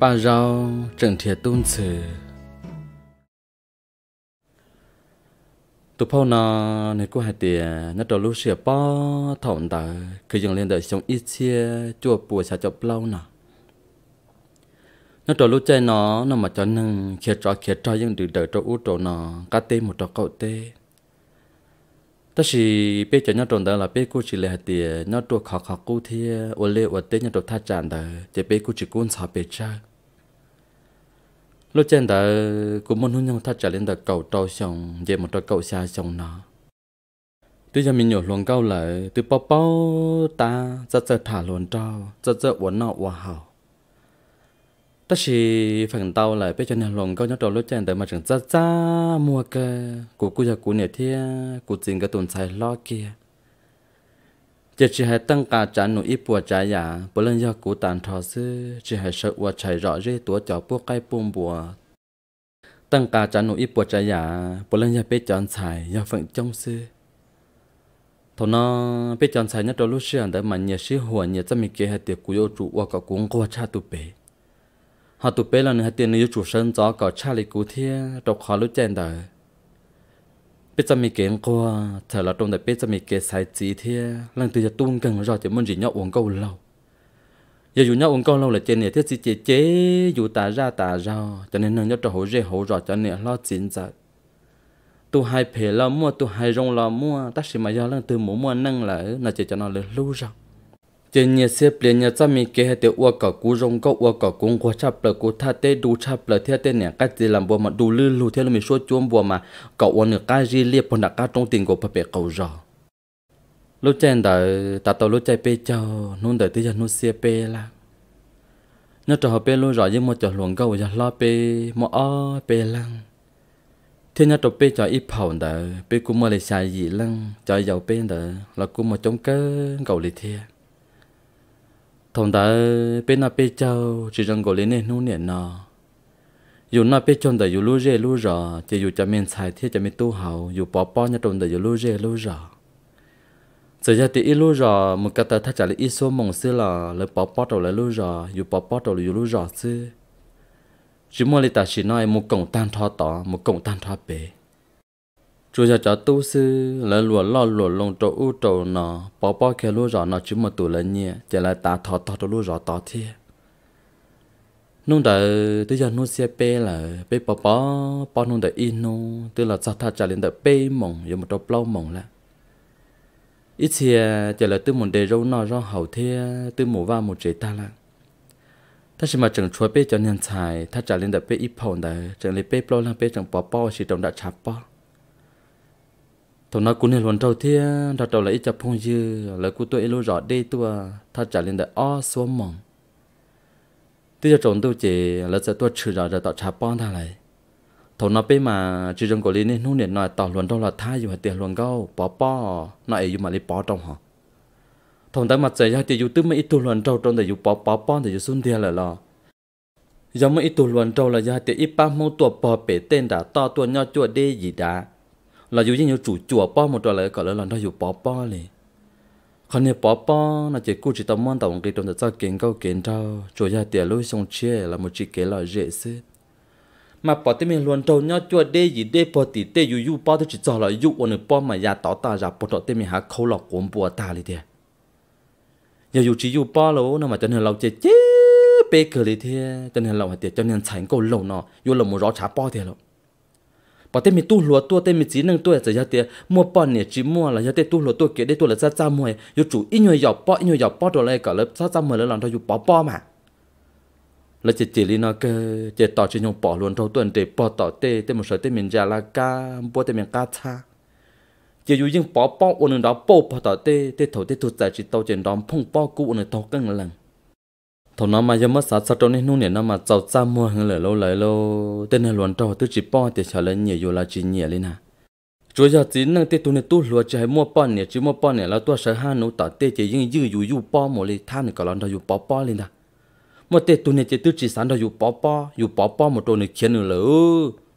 bà rau trần thiệt tôn sử tụ phao nà này cô hai tiền nó trò lúc sửa bó thỏng tờ cứ dừng lên đợi sống ít chia chùa bùa xà chọc lâu nà nó trò lúc chơi nó nó mà cho nâng khía trò khía trò nhưng được đợi trò út trò nó cá tê một trò cậu tê ta chỉ biết cho nhau tròn đó là biết cô chỉ là tiền nhau trò khó khó cô thì ô lê ô tê nhau trò tha tràn đó chỉ biết cô chỉ cuốn sao biết chắc lúc trên đó cũng muốn hôn nhau thật trả lên đó cầu trâu xong về một trâu cầu xa xong nó tôi cho mình nhổ luồng câu lại từ bao bao ta rất rất thả luồng trâu rất rất uốn nọ uốn hào ta chỉ phần tao lại bây giờ nhà luồng câu nhớ trâu lúc trên đó mà chẳng rất ra mua cơ của cô giờ của nè thiên của chính cái tuần sai lo kia จะจะให้ตั้งกาจานหนูอีปัวใจยาปลังยากูตันทอซื้อจะให้เสวัวใช้รอเรื่อตัวจอพวกใกล้ปุ่มบัวตั้งกาจานหนูอีปัวใจยาปลังยาเปจอนใส่ยาฝังจงซื้อทนอเปจอนใส่นัดรู้เชื่อแต่มันเนี่ยชื่อหัวเนี่ยจะมีเกให้เตียกูโยจูว่ากับกุ้งกว่าชาตุเปหาตุเปแล้วเนี่ยเตียนโยจูเชิญจอกับชาลิกูเทียตกขอรู้แจ้งเด้อ biết cho mình kiếm qua thở là trong đời biết cho mình kiếm sai chỉ thế lần từ giờ tung gần rồi thì muốn gì nhau uống câu lâu giờ dù nhau uống câu lâu là trên này thế chỉ chế chế dù tả ra tả ra cho nên nó nhau cho hồ rê hồ rồi cho nên lo chín giờ tu hai phê lo mua tu hai rong lo mua ta sẽ mà do lần từ mũ mua nâng lại nó chỉ cho nó lưu rong tiền nhà xe tiền nhà cha mi kể hết uo cả cú rong có uo cả cú quá chập là cú tha tê đu chập là thế tê nè cái gì làm bùa mà đu lư lù thế là mình suốt chuông bùa mà cậu uo nửa cái gì liệp phần đặc cá trong tiền của papẹ cậu rồi lúc trên đó ta tàu lúc chạy pe châu nôn đợi tới giờ nôn xe pe là nhớ trò pe luôn rồi nhưng mà trò luồng câu giờ lo pe mà o pe lăng thế nhớ trò pe trò ít phồng đợi pe cũng mà lại xài gì lăng trò giàu pe đợi là cũng mà chống cơ cầu lì thiệt thông đã bên nào bên cháu chỉ rằng gọi lên nô nè nó dù nó bên trong đã dù lú rê lú rò chỉ dù cho mình xài thiết cho mình tu hậu dù bỏ bỏ nhà trong đã dù lú rê lú rò giờ giờ thì lú rò một cái tờ thắt trả lại ít số mong xưa là lấy bỏ bỏ đầu lấy lú rò dù bỏ bỏ đầu lấy lú rò xưa chỉ mua lấy ta chỉ nói một cổng tan thọ tỏ một cổng tan thọ bể chú giờ cho tu sư là lúa lo lúa lông trâu u trâu nọ bỏ bỏ kia lúa rõ nọ chứ mà tụ lên nhẹ chỉ là ta thọ thọ lúa rõ tọ thiệt nung đợi tới giờ nung xe pe là pe bỏ bỏ bỏ nung đợi in nung tức là sao ta trả lên đợi pe mộng, giờ một trâu plau mộng là ít xe chỉ lại tư một đề râu nọ rau hậu thế tư một va một chế ta là ta chỉ mà chẳng cho nhân tài tha trả lên đợi pe ít phồng đợi chẳng lấy pe plau là pe chẳng bỏ bỏ chỉ trong đã chạp bỏ thằng nó cũng nên luôn trâu thế đã trâu lại chập phong dư lời cú tôi luôn rõ đây tua à, tha trả lên đại o số mỏng bây cho trộn tôi chỉ là sẽ tôi chửi rõ rồi tạo trả bón thằng này thằng nó bây mà chỉ trong cổ lý nên nung nền nói tạo luôn đâu là tha dù tiền luôn gâu bỏ bỏ nó ấy mà lấy bỏ trong họ thằng ta mặt trời ra thì dù tư mấy tu luôn trâu trong để dù bỏ bỏ bón để dù xuống tiền là lo giờ mấy tu luôn trâu là giờ thì ít ba mâu tuột bỏ bể tên đã to tuột nhau chuột đi gì đã là dù như chủ chùa po một trò lại gọi là nó dù po po này, còn như po po là chỉ cứ chỉ tâm mong một cái trong giờ kiến câu kiến trâu chùa gia tiền lối sông chia là một chỉ kế là dễ xếp mà po thì mình luôn trâu nhau chùa đê gì đê po tỷ tê dù dù po tôi chỉ cho là dù ôn po mà nhà tỏ ta ra po trọ thì mình hạ khâu lọc cuốn bùa ta lì thế nhà dù chỉ dù po lỗ nó mà cho nên lâu chết chết bê cờ lì thế cho nên lâu mà tiền cho nên thành câu lâu nó dù là một rõ trả po thế rồi bà tên mình tu lúa tua tên mình chỉ nâng tua giờ giờ mua bò nè chỉ mua là giờ tiền tu lúa tua kia để tua là sao ra mua yêu chủ ít nhiều dọc bọ ít nhiều dọc bọ rồi lại cả lớp ra ra mua là làm cho yêu bò bò mà là chỉ chỉ nó cái chỉ tỏ chỉ nhung bỏ luôn thôi tuần để bỏ tỏ tê tê một số tê mình già là ca bỏ tê mình cá cha chỉ yêu những bò bò ôn đó bỏ bỏ tỏ tê tê thôi tê thôi tại chỉ tàu chỉ đón phong bò cũ ôn tàu căng lần ถนอมายมสัตสตนนู่นเนี่ยนมาเจ้าจ้ามัวหงเลยโไหลยโลเต้นหลวนตอตุจิป้อเตชะเลยเยอยู่ละจีเนี่ยเลยนะจัวยาจีนั่งเตตุเนตุหลจะให้มัวป้อนเนี่ยจีมัวป้อนเนี่ยแล้วตัวเสือหานูตัดเตจะยิ่งยื้อยู่ยู่ป้อหมดเลยท่านก็ลอนเราอยู่ป้อป้อเลยนะมัวเตตุเนี่ยจะตุจิสันเราอยู่ป้อป้ออยู่ป้อป้อหมดตัวเนี่ยเขียนเลย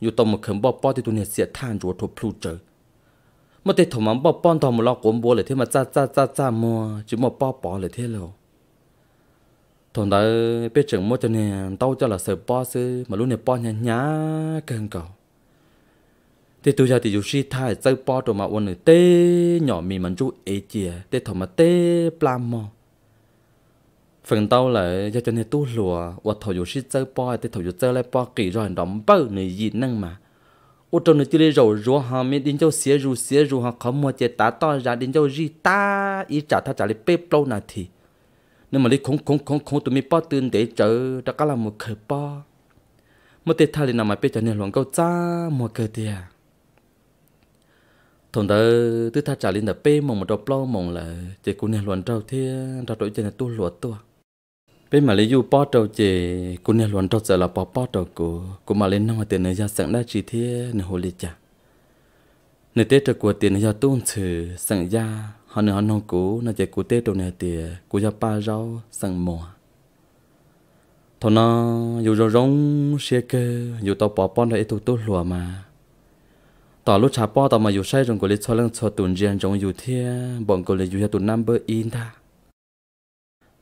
อยู่ตรงมือเข็มป้อป้อเตตุเนี่ยเสียท่านจัวทุบพลูเจอมัวเตถมันป้อป้อนทอมล็อกกลมบัวเลยเท่มาจ้าจ้าจ้าจ้ามัวจีมัวป้อป้อเลยเท่เลย thằng đó biết chừng mỗi tuần này tao cho là sợ bỏ sư mà lúc này bỏ nhá nhá cần cầu thì tôi giờ thì dù si thay chơi bỏ rồi mà uốn tê nhỏ mì mình chú ế chìa tê thằng mà tê plam mò phần tao là cho cho nên tu lùa và thầu dù si chơi bỏ tê thầu dù chơi lại bỏ kỳ rồi đóng bao người gì năng mà Ở trong này chỉ lấy rồi rúa hà mấy đến cho xía rú xía rú hà khó mua chế tá to ra đến cho gì ta ý trả tha trả lại bếp lâu nào thì nhưng mà lý không không không không tụi mình bắt tiền để chờ đã cả là một khởi bỏ một tết thay là mà bây giờ nên loạn câu cha một khởi tiền thằng đó tứ tha trả lên là bê mong một đọc lo mong là chỉ cô nên loạn trâu thế ra đổi trên là tu lụa tu, bê mà lấy du bỏ trâu chỉ cô nên loạn trâu giờ là bỏ bỏ trâu cô cô mà lên năm mà tiền này ra sẵn đã chỉ thế nên hồ lý cha, nên tết trâu của tiền này ra tuôn sửa sẵn ra họ nữa họ nông cũ nó chạy cú tết đồ này thì cú gia ba rau sang mò thọ nó dù rau rong xe kê dù tàu bỏ bón đấy tụt tụt lùa mà tỏ lúc chả bỏ tàu mà dù say rong của lý cho lăng cho tuần riêng trong dù thia bọn của lý dù gia tuần nam bơ in ta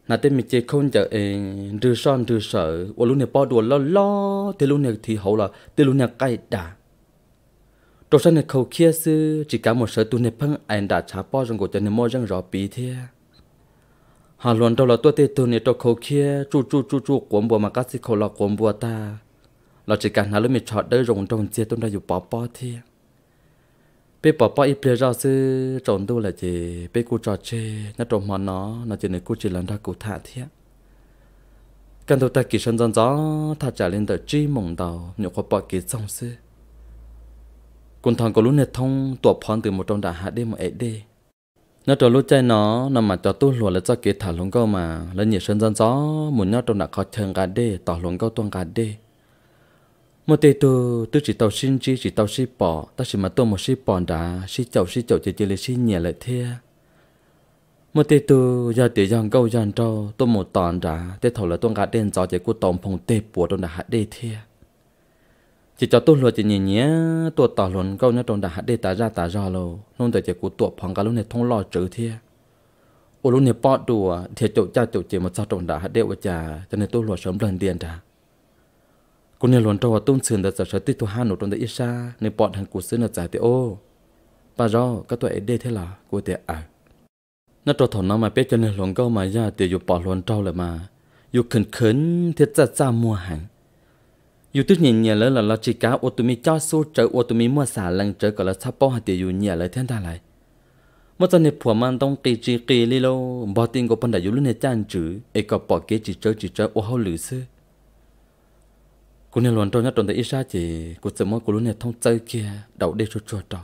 nà tên mình chơi không chợ em đưa son đưa sợ và lúc này bỏ đùa lo lo thế lúc này thì hậu là thế lúc này cay đắng trong sân này khẩu kia sư chỉ cả một sợi tu này phăng anh đã trả bao rằng cổ chân này mỗi răng rõ bí thế hà luận đâu là tôi tê tu này trong khẩu kia chu chu chu chu cuốn bùa mà các sĩ khẩu là cuốn bùa ta là chỉ cả hà lúc mình chọn đỡ rồng trong chia tôi đã dùng bỏ bỏ thế bé bỏ bỏ ít bia ra sư trộn đâu là gì bé cô trò chê nó trộn mà nó nó chỉ này cô chỉ lần ra cô thả thế cần tôi ta kỳ sân gió thả trả lên tờ chi mộng đầu nhục qua bỏ kỳ xong sư quân thằng có lúc này thông tuột phòn từ một trong đà hạ đê một ấy đê nó trò lúc chơi nó nằm mà cho tu lùa là cho kế thả luôn câu mà lên nhiệt sơn dân gió muốn nhau trong đà khó chừng cả đê tỏ luôn câu tuôn cả đê một tê tu tu chỉ tàu xin chi chỉ tàu xí bỏ ta chỉ mà tôi một xí bỏ đá xí chậu xí chậu chỉ chỉ lấy xí nhẹ lại thea một tê tu giờ tê giang câu giang trâu tôi một tòn đá tê thầu là tuôn cả đen gió chỉ của tòng phòng tê bùa trong đà hạ đê thea chỉ cho tôi luôn chỉ nhìn nhé tôi tỏ luôn câu nhớ trong đã hạt đi tả ra tả ra lo luôn tại chỉ của tôi phòng cả luôn này thông lo chữ thiệt ô luôn này bỏ đùa thiệt chỗ cha chỗ chỉ một sao trong đã để đeo trà cho nên tôi luôn sớm lần tiền trà cô này luôn trâu tôm sườn đã sợ sợ tít tôi hai nổ trong đã ít xa nên bỏ thằng của xứ là giải thì ô bà do các tuổi đây thế là cô tiệt à nó trâu thằng nó mà biết cho nên luôn câu mà ra tiệt dù bỏ luôn trâu lại mà dù khẩn khẩn thiệt ra ra mua hàng YouTube nhìn nhà lỡ là lo chỉ cá ô tô mi cho số trở ô tô mi mua xả lần trở gọi là sắp bao hạt tiêu nhà lỡ thiên ta lại một tuần này phù man tông kỳ chỉ kỳ li lô bỏ tiền của bên đại lưu này trang chữ ấy có bỏ kế chỉ chơi chỉ chơi ô hậu lử sư cô nên luôn trong nhất trong tại isha chỉ cô sợ mỗi cô luôn này thông chơi kia đầu đi chuột chuột đầu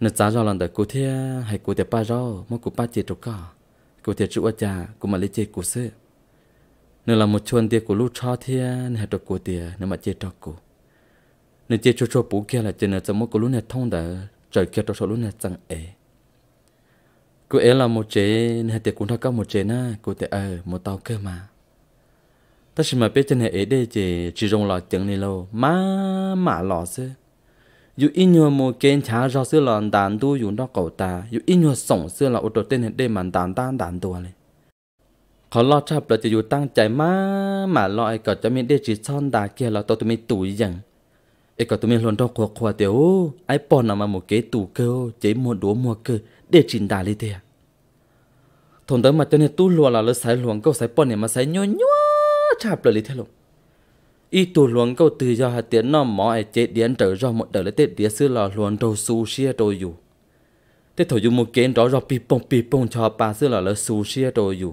nên giá do lần đời cô thế hay cô thế ba do mỗi cô ba chỉ trục cả cô thế chịu ở nhà cô mà lấy chơi cô sư nên là một chuyện tia của lúc cho thì nè trọc của tia nên mà chơi trọc của nên chơi cho cho bố kia là chơi nè cho một cái lúc này thông đã trời kia cho số lúc này chẳng ế cô ế là một chế nè tia cũng thắc cao một chế na cô tia ờ một tàu cơ mà ta xin mà biết chân hệ ế đây chế chỉ dùng lò tiếng này lâu má mà lọ xứ dù ít nhiều một kênh chả rõ xứ là đàn tu dù nó cầu ta dù ít nhiều sống xứ là ô tô tên hệ đây mà đàn tan đàn tua này เขาลอชอบเราจะอยู่ตั้งใจมามาลอยก็จะมีเดจิซ่อนตาเกียเราตัวตัวมีตุยอย่างไอ้ก็ตัวมีหลอนทองขวขวเดียวไอ้ปอนเอามาหมดเกตุเกลเจ๊หมดดัวหมดเกเดจินดาเลยเดียทนเดิมมาจนเนี่ยตู้หลวงเราเลยสายหลวงก็สายปอนเนี่ยมาสายย้อยย้อชอบเลยเท่าลงอีตัวหลวงก็ตื่นยาเตียนน้อมหมอไอ้เจ๊เดียนเจอรอหมดเดี๋ยวเลยเตะเดียซื้อหล่อหลวงโดซูเชียโดอยู่เตะถอยู่หมดเกนรอรอปีปงปีปงชอปลาซื้อหล่อเลยซูเชียโดอยู่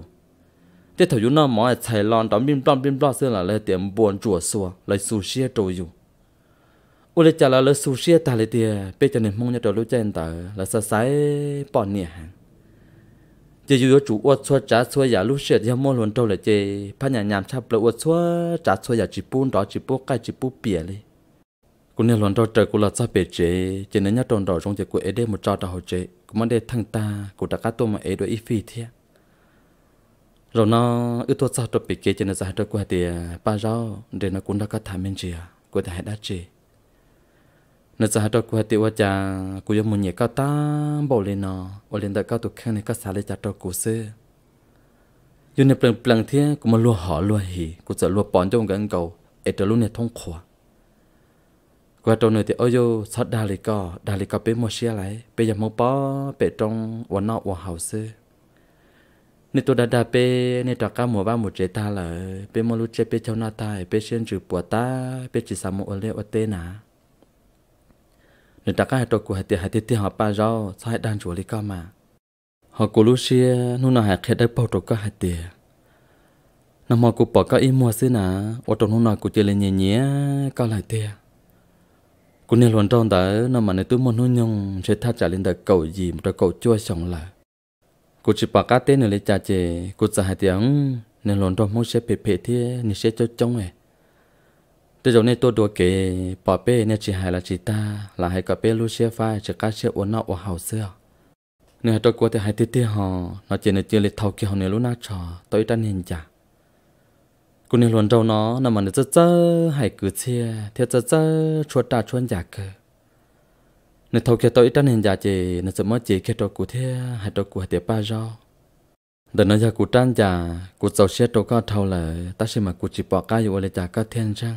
mỏi lon bim bim buồn xua trôi u. là ta 这头有那毛菜浪当兵当兵当是拿来点半桌说来熟悉都有。我来家来来熟悉打来的，别家人梦要到路见到来啥啥半年。这就有主我错查错呀，路线要莫乱到了这，怕人家差不了我错查错呀，只不到只不该只不别嘞。cô nên mong lần đầu trời cô là sao bề chế chỉ nên nhát tròn đầu trong chế cô ấy đem một trò hồ chế cô mang để thằng ta cô đặt cắt tôi mà ấy đôi ít phi thế rồi nó ít tuột sao tôi bị kia trên nên sao cho qua thì à, ba rau để nó cũng đã có thảm bên chị à của thầy đã chị nó sao cho qua thì qua cha cú yêu muốn nhẹ cao ta bảo lên nó bảo lên đại cao tụ khen này có xả lên cha cho cú sư yêu này bằng bằng thế cũng mà lúa họ lúa hì cú sợ lúa bón trong gần cầu ở chỗ lúc này thông khóa qua trong này thì ôi yo sao đa lì cò đa lì cò bé mua xe lại bây giờ mua bò, bé trong quần áo quần hậu sư nên tôi đã đã bé nên trò cả mùa ba mùa chế ta là bé mua lúc chế bé cháu na ta bé xuyên chữ bùa ta bé chỉ sắm một lễ ở tê nà nên trò cả hai trò của hai tiệt hai tiệt tiệt họ ba rau sao hai đan chùa đi cơ mà họ cố lúc xia nu nào hai khét đã bao tổ cá hai tiệt nằm họ cố bỏ cá im mua xí nà ô trong nu nào cố chơi lên nhẹ nhẹ cá lại tiệt cố nên luôn trong đó nằm mà này tôi muốn nu nhung sẽ tha trả lên đời cầu gì một trò cầu chua sống lại กูจะปากกาเต้นเลยจ่าเจกูจะหาเตียงในหลอนดอมมงเชเปเปที่นี่เชเจ้าจ้องเอแต่จงในตัวดัวเก๋ปอเป้เนี่ยจีหายละจีตาหลายกับเป้ลูเชียฟ้าจะก้าเชียอวนนอกว่าเห่าเสื้อเนี่ยตัวกูแต่หายเตี้ยหอนอเจนเจเลยเท่าเกี่ยวในลูน่าชอตัวอีตันเห็นจ้ะกูในหลอนดอมเนาะนั่นมันจะเจอหายกูเชียเทียจะเจอชวนตาชวนอยากเกอ nên thâu kia tôi ít tranh hình giả chỉ nên sớm mới chỉ kia tôi cụ thế hay tôi cụ tiệp ba do để nói ra cụ tranh già cụ giàu xe tôi có thâu là ta sẽ mà cụ chỉ bỏ cái dù là giả có thiên trang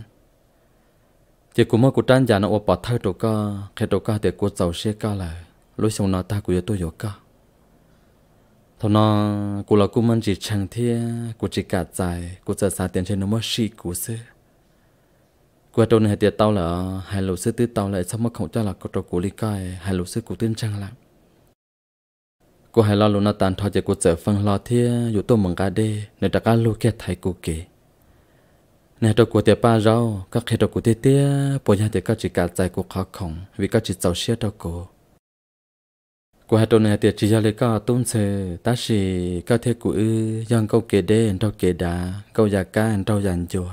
chỉ cụ mới cụ tranh già nó bỏ thâu tôi có khi tôi có để cụ giàu xe có là lối sống nó ta cụ tôi hiểu có thằng nó cụ là cụ mình chỉ chẳng thế cụ chỉ cả dài cụ giờ xa tiền trên nó mới xì cụ xưa qua trâu này tiệt tao là hai lỗ sư tư tao lại xong mất không cho là có trâu của lý cái hai lỗ sư của tiên trang lắm cô hai lo lỗ nó tàn thoa chạy của trở phân lo thế dù tôi mừng cả đê nơi đặc lô kia thầy cô kể nè trâu của tiệt ba rau các khi trâu của tiệt tiệt bộ nhà tiệt các chỉ cả chạy của khó khổng vì các chỉ giàu xe trâu cổ cô hai trâu này tiệt chỉ ra lấy cả tôn sờ ta chỉ các thế của ư dân câu kể đê trâu kể đá câu già cá trâu giàn chùa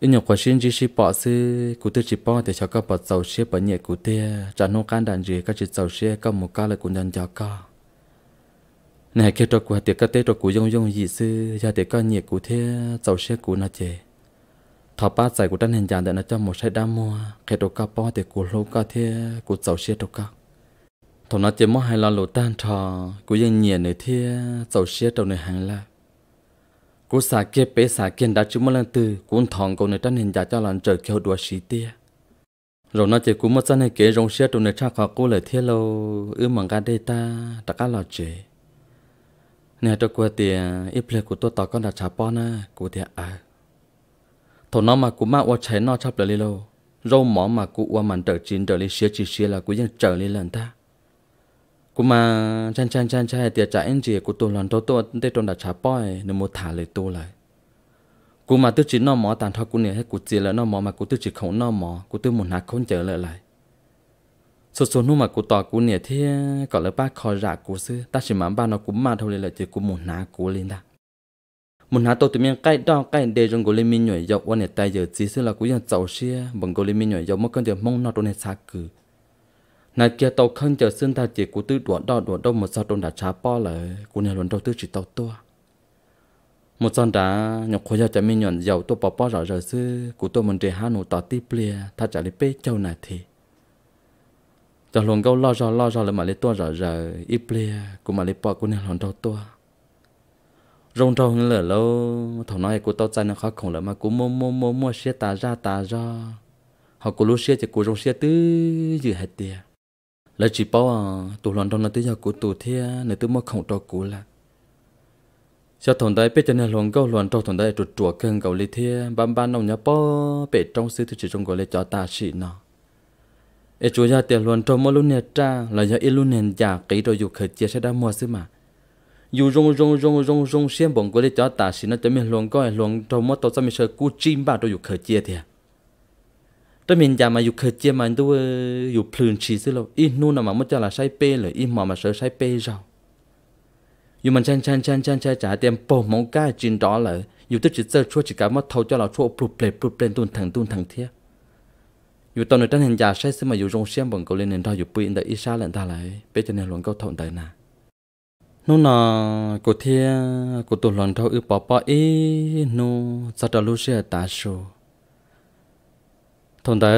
ít nhiều quá xin chỉ chỉ bỏ sư cụ thể chỉ bỏ để cho các bậc giàu xe bỏ nhẹ cụ thể trả nô can đàn gì các chỉ giàu xe các một ca là cũng nhận cho ca này kia cho của tiệc các tết cho cụ dùng dùng gì sư cho để các nhẹ cụ thể giàu xe cụ nó chè thọ ba giải của đàn hình dạng để nó cho một sai đam mua kia cho các bỏ để cụ lâu các thế cụ giàu xe cho các thọ nó chỉ mất hai lần lỗ tan thọ cụ dùng nhẹ nữa thế giàu xe trong này hàng là cú xà kia bé xà kia đã chú mất lần tư cũng thòng cô nơi trên hình giả cho lần trời kêu đùa xí tia rồi nó chỉ cú mất chân này kế rong xe tụi nơi cha khó cú lời thiết lâu ư mong cái đây ta đã cá lò chế nè tôi qua tiền ít lệ của tôi tao con đã trả bón à cú tiền à thổ nó mà cú mắc qua cháy nó chắp lại lâu râu mỏ mà cú qua màn trở chín trở lên xía chỉ xía là cú dân trở lên lần ta cô mà chan chan chan chan tiệt trả anh chị của tôi lần đầu tôi tết trong đã chả bói nên một thả lời tôi lại cô mà tôi chỉ nó mỏ tàn thôi cô này hết cô chỉ là nó mỏ mà cô tôi chỉ không nó mỏ cô tôi muốn hạt không chờ lại lại số số nu mà cô tỏ cô này thì gọi là ba khỏi rạ cô xưa ta chỉ mà ba nó cũng mà thôi là chỉ cô muốn hạt cô lên đã muốn hạt tôi tự nhiên cái đó cái để trong cô lên mình nhảy dọc qua này tay giờ chỉ xưa là cô ยัง giàu xia bằng vâng cô lên mình nhảy dọc mất con giờ mong nó trong này xa cử nà kia tàu khăn chờ xin ta chỉ của tư đoạn đo đoạn đâu một sao đông đã trả po là của nhà luận đầu tư chỉ tàu tua một son đã nhọc khối cho mình nhọn giàu tôi bỏ bỏ rõ rồi sư của tôi mình để hà nội tỏ tiếp lìa tha trả lấy bê châu này thì cho luồng câu lo rõ lo rõ là mà lấy tôi rõ rõ ít lìa của mà lấy bỏ của nhà luận đầu tôi rong rong hơn lửa lâu thằng nói của tao chạy nó khó khổng lắm mà cũng mua mua mua mua xe tà ra tà ra họ cũng lúc xe chỉ cũng rong xe tứ dự hết tiền là chỉ bảo à tụ loạn đó là tới giờ của tụ thế nếu tụ mất không cho cũ là sao thằng đấy bây giờ này loạn câu loạn trong thằng đấy trượt chuột cơn cầu lý thế bám ban nông nhà bảo bể trong sư thì chỉ trong gọi là cho ta xịn nó ê chú gia tiền loạn trong mỗi lúc nè cha là giờ ít lúc nè già kỹ rồi dục khởi chia sẽ đã mua xí mà dù rong rong rong rong rong xem bọn của lấy cho ta xịn nó cho mình loạn coi loạn trong mỗi tao cho mình sợ cú chim ba rồi dục khởi chia thì à? tôi mình già mà dục khởi mà tôi dục phun chỉ xí lâu ít nu mà mất cho là sai pê rồi ít mà mà sợ sai pê rồi dù mình chan chan chan chan chan trả tiền bổ mong cái chuyện đó là dù tôi chỉ sợ chua chỉ cả mất thâu cho là chua bụp lệ bụp lên tuôn thẳng tuôn thẳng thiết dù tôi nói trên hình già sai mà dù rong xiêm bằng cầu nền đó dù bụi đã ít lên ta lại bây cho nên luôn câu thọn đời nà nó của thia của tôi lần thâu ư bỏ bỏ ý sao trả lưu xe ta số thông ta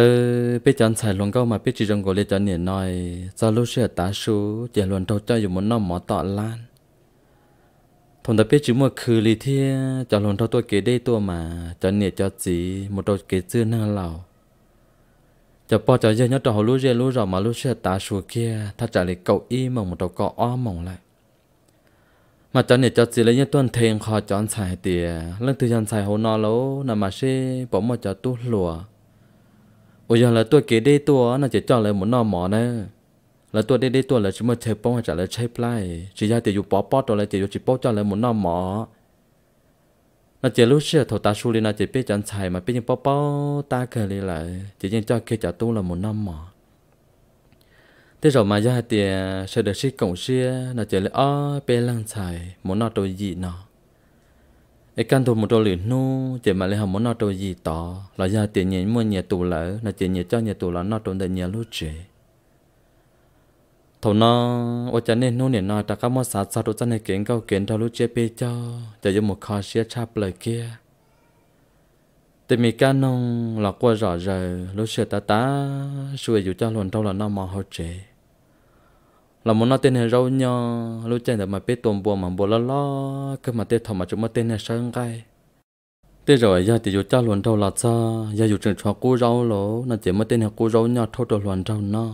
biết chọn xài luôn câu mà biết chỉ trong cổ lê chọn niệm nói do lúc xưa tá số chỉ luôn đầu cho dùng một năm mỏ tọt lan thông ta biết chỉ mua khử lì thi cho luôn đầu tôi kế đây tôi mà chọn niệm cho chỉ một đầu kế chưa năng lão. cho bỏ cho giờ nhớ trò hồ lúc xưa lúc rồi mà lúc xưa tá số kia ta trả lại cậu y mỏng một đầu cọ o mỏng lại mà chọn niệm cho chỉ lấy những tuần thiên khó chọn xài tiền lần thứ chọn xài hồ nó lâu nằm mà xe bỏ một cho tu lùa ủa giờ là tôi kế đây tôi nó chỉ cho lại một nọ mỏ nè là tôi đây đây tôi là chỉ mới chơi bóng trả lại chơi play chỉ ra thì dù bỏ bỏ tôi là chỉ dù chỉ bỏ cho lại một nọ mỏ nó chỉ lúc xưa thầu ta xui nó chỉ biết chọn xài mà biết những bỏ bỏ ta cười đi lại chỉ riêng cho kia trả tu là một nọ mỏ thế rồi mà ra thì sẽ được sĩ cộng xưa nó chỉ là ở bên lăng xài một nọ tôi gì nọ ấy căn thủ một trâu lửa nu chỉ mà lấy hầm món nọ trâu gì tỏ là do tiền nhẹ mua nhẹ tù lỡ là tiền nhẹ cho nhẹ tù lỡ nọ trâu đại nhẹ lúc chế thầu nó ô cha nên nu nè nọ ta các món sát sát đồ chân này kiến cao kiến thầu lúc chế bây cho chỉ dùng một kho xia chắp lời kia thì mình cá nông là qua rõ rời lúc xưa ta ta xuôi dù cho luôn trâu là nó mò hậu chế là muốn nó tên này rau nhờ lúc chơi được mà biết tuần bùa mà bùa lo lo cứ mà tên thọ mà chúng mà tên này sơn cái thế rồi giờ thì dù cha luận rau là sao giờ dù trường cho cô rau lỗ nó chỉ mà tên này cô rau nhờ thâu đồ luận rau nó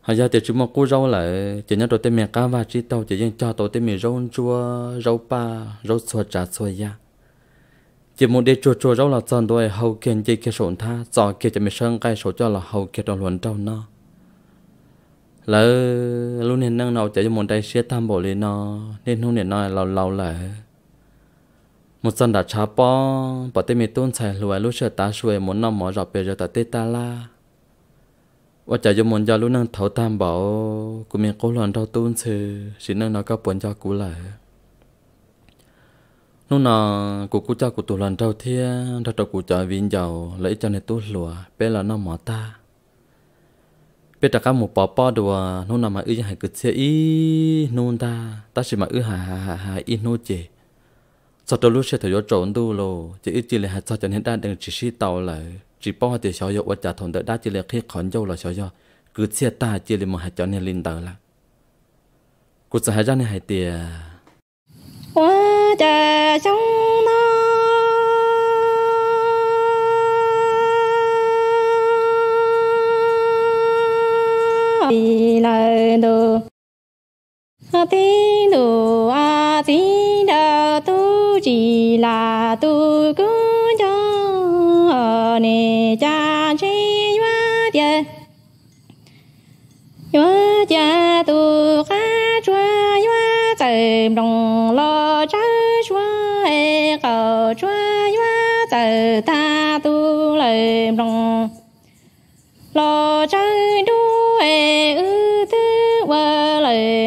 hay giờ thì chúng mà cô rau lại chỉ nhớ đồ tên mẹ cá và chỉ tàu chỉ riêng cho tàu tên mẹ rau chua rau pa rau xua trà xua ya chỉ muốn đi chua chua rau là sao đôi hậu kiện chỉ cái sổn tha giờ kia chỉ mẹ sơn cái sổ cho là hậu kiện đồ luận rau nó là lúc nên năng nào chạy cho một tay xe tham bộ lên nó nên hôm nay nói lâu lâu lại một dân đã cha bỏ bỏ tên mình tuôn xài lùi lúc sợ ta xuôi muốn nó mở rộng bề rồi ta tê ta la và chạy cho một giờ lúc năng thấu tham bộ của mình cố lần thâu tuôn sư xin năng nó có buồn cho cũ lại lúc nào cụ cụ cho cụ tụ lần thâu thiên thâu cụ cho viên giàu lấy cho này tuôn lùa bé là nó mở ta bây giờ các một bỏ bỏ đồ nô nằm mà ư hải cứ chơi ý nô ta ta chỉ mà ư hà hà hà hà ý nô chê sau đó lúc sẽ thấy trộn đồ lo chỉ ư chỉ là hạt sau cho nên ta đừng chỉ xí tàu lại chỉ bỏ thì sau giờ vật trả thốn đỡ đã chỉ là khi khẩn dâu là sau giờ cứ xe ta chỉ là một hạt cho nên linh tờ là cứ sợ hạt ra này hải tiền 我的兄。bi la do a ti do a ti da tu chi la tu cu cho ne cha chi wa tie yo cha tu kha chua yo tsaim dong lo cha chua e ko chua yo ta tu lai dong lo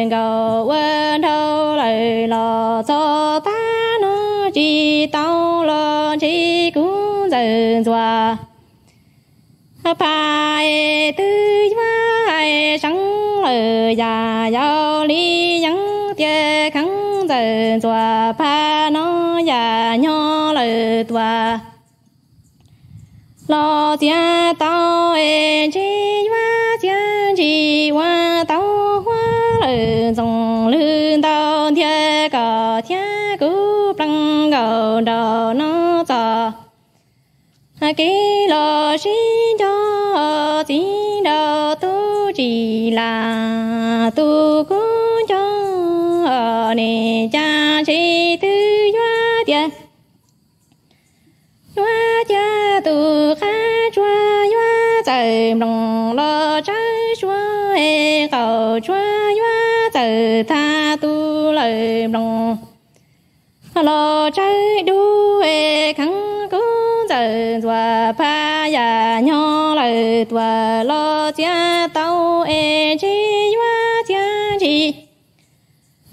đèn cầu quên đâu lời lò cho ta nó chỉ tao lo chỉ cũng dần dòa phải tư vai sáng lời già giàu lý nhắn tia khắng dần dòa pa nó già nho lời tòa lo tia tao ê chỉ hoa tia chỉ hoa tao hoa dòng lưng đau thiên cờ thiên cú plăng gầu đầu nó tờ ký lô xí cho tí đầu tu chỉ là tu cú cho nè cha chỉ tư doa tiền doa cha tu khá doa doa trời lòng lo trái doa cầu doa doa tử tha tu lời lòng lo trái đu ê khắng cú giờ dùa pa ya nho lợi tùa lo cha tàu ê chi hoa chia chi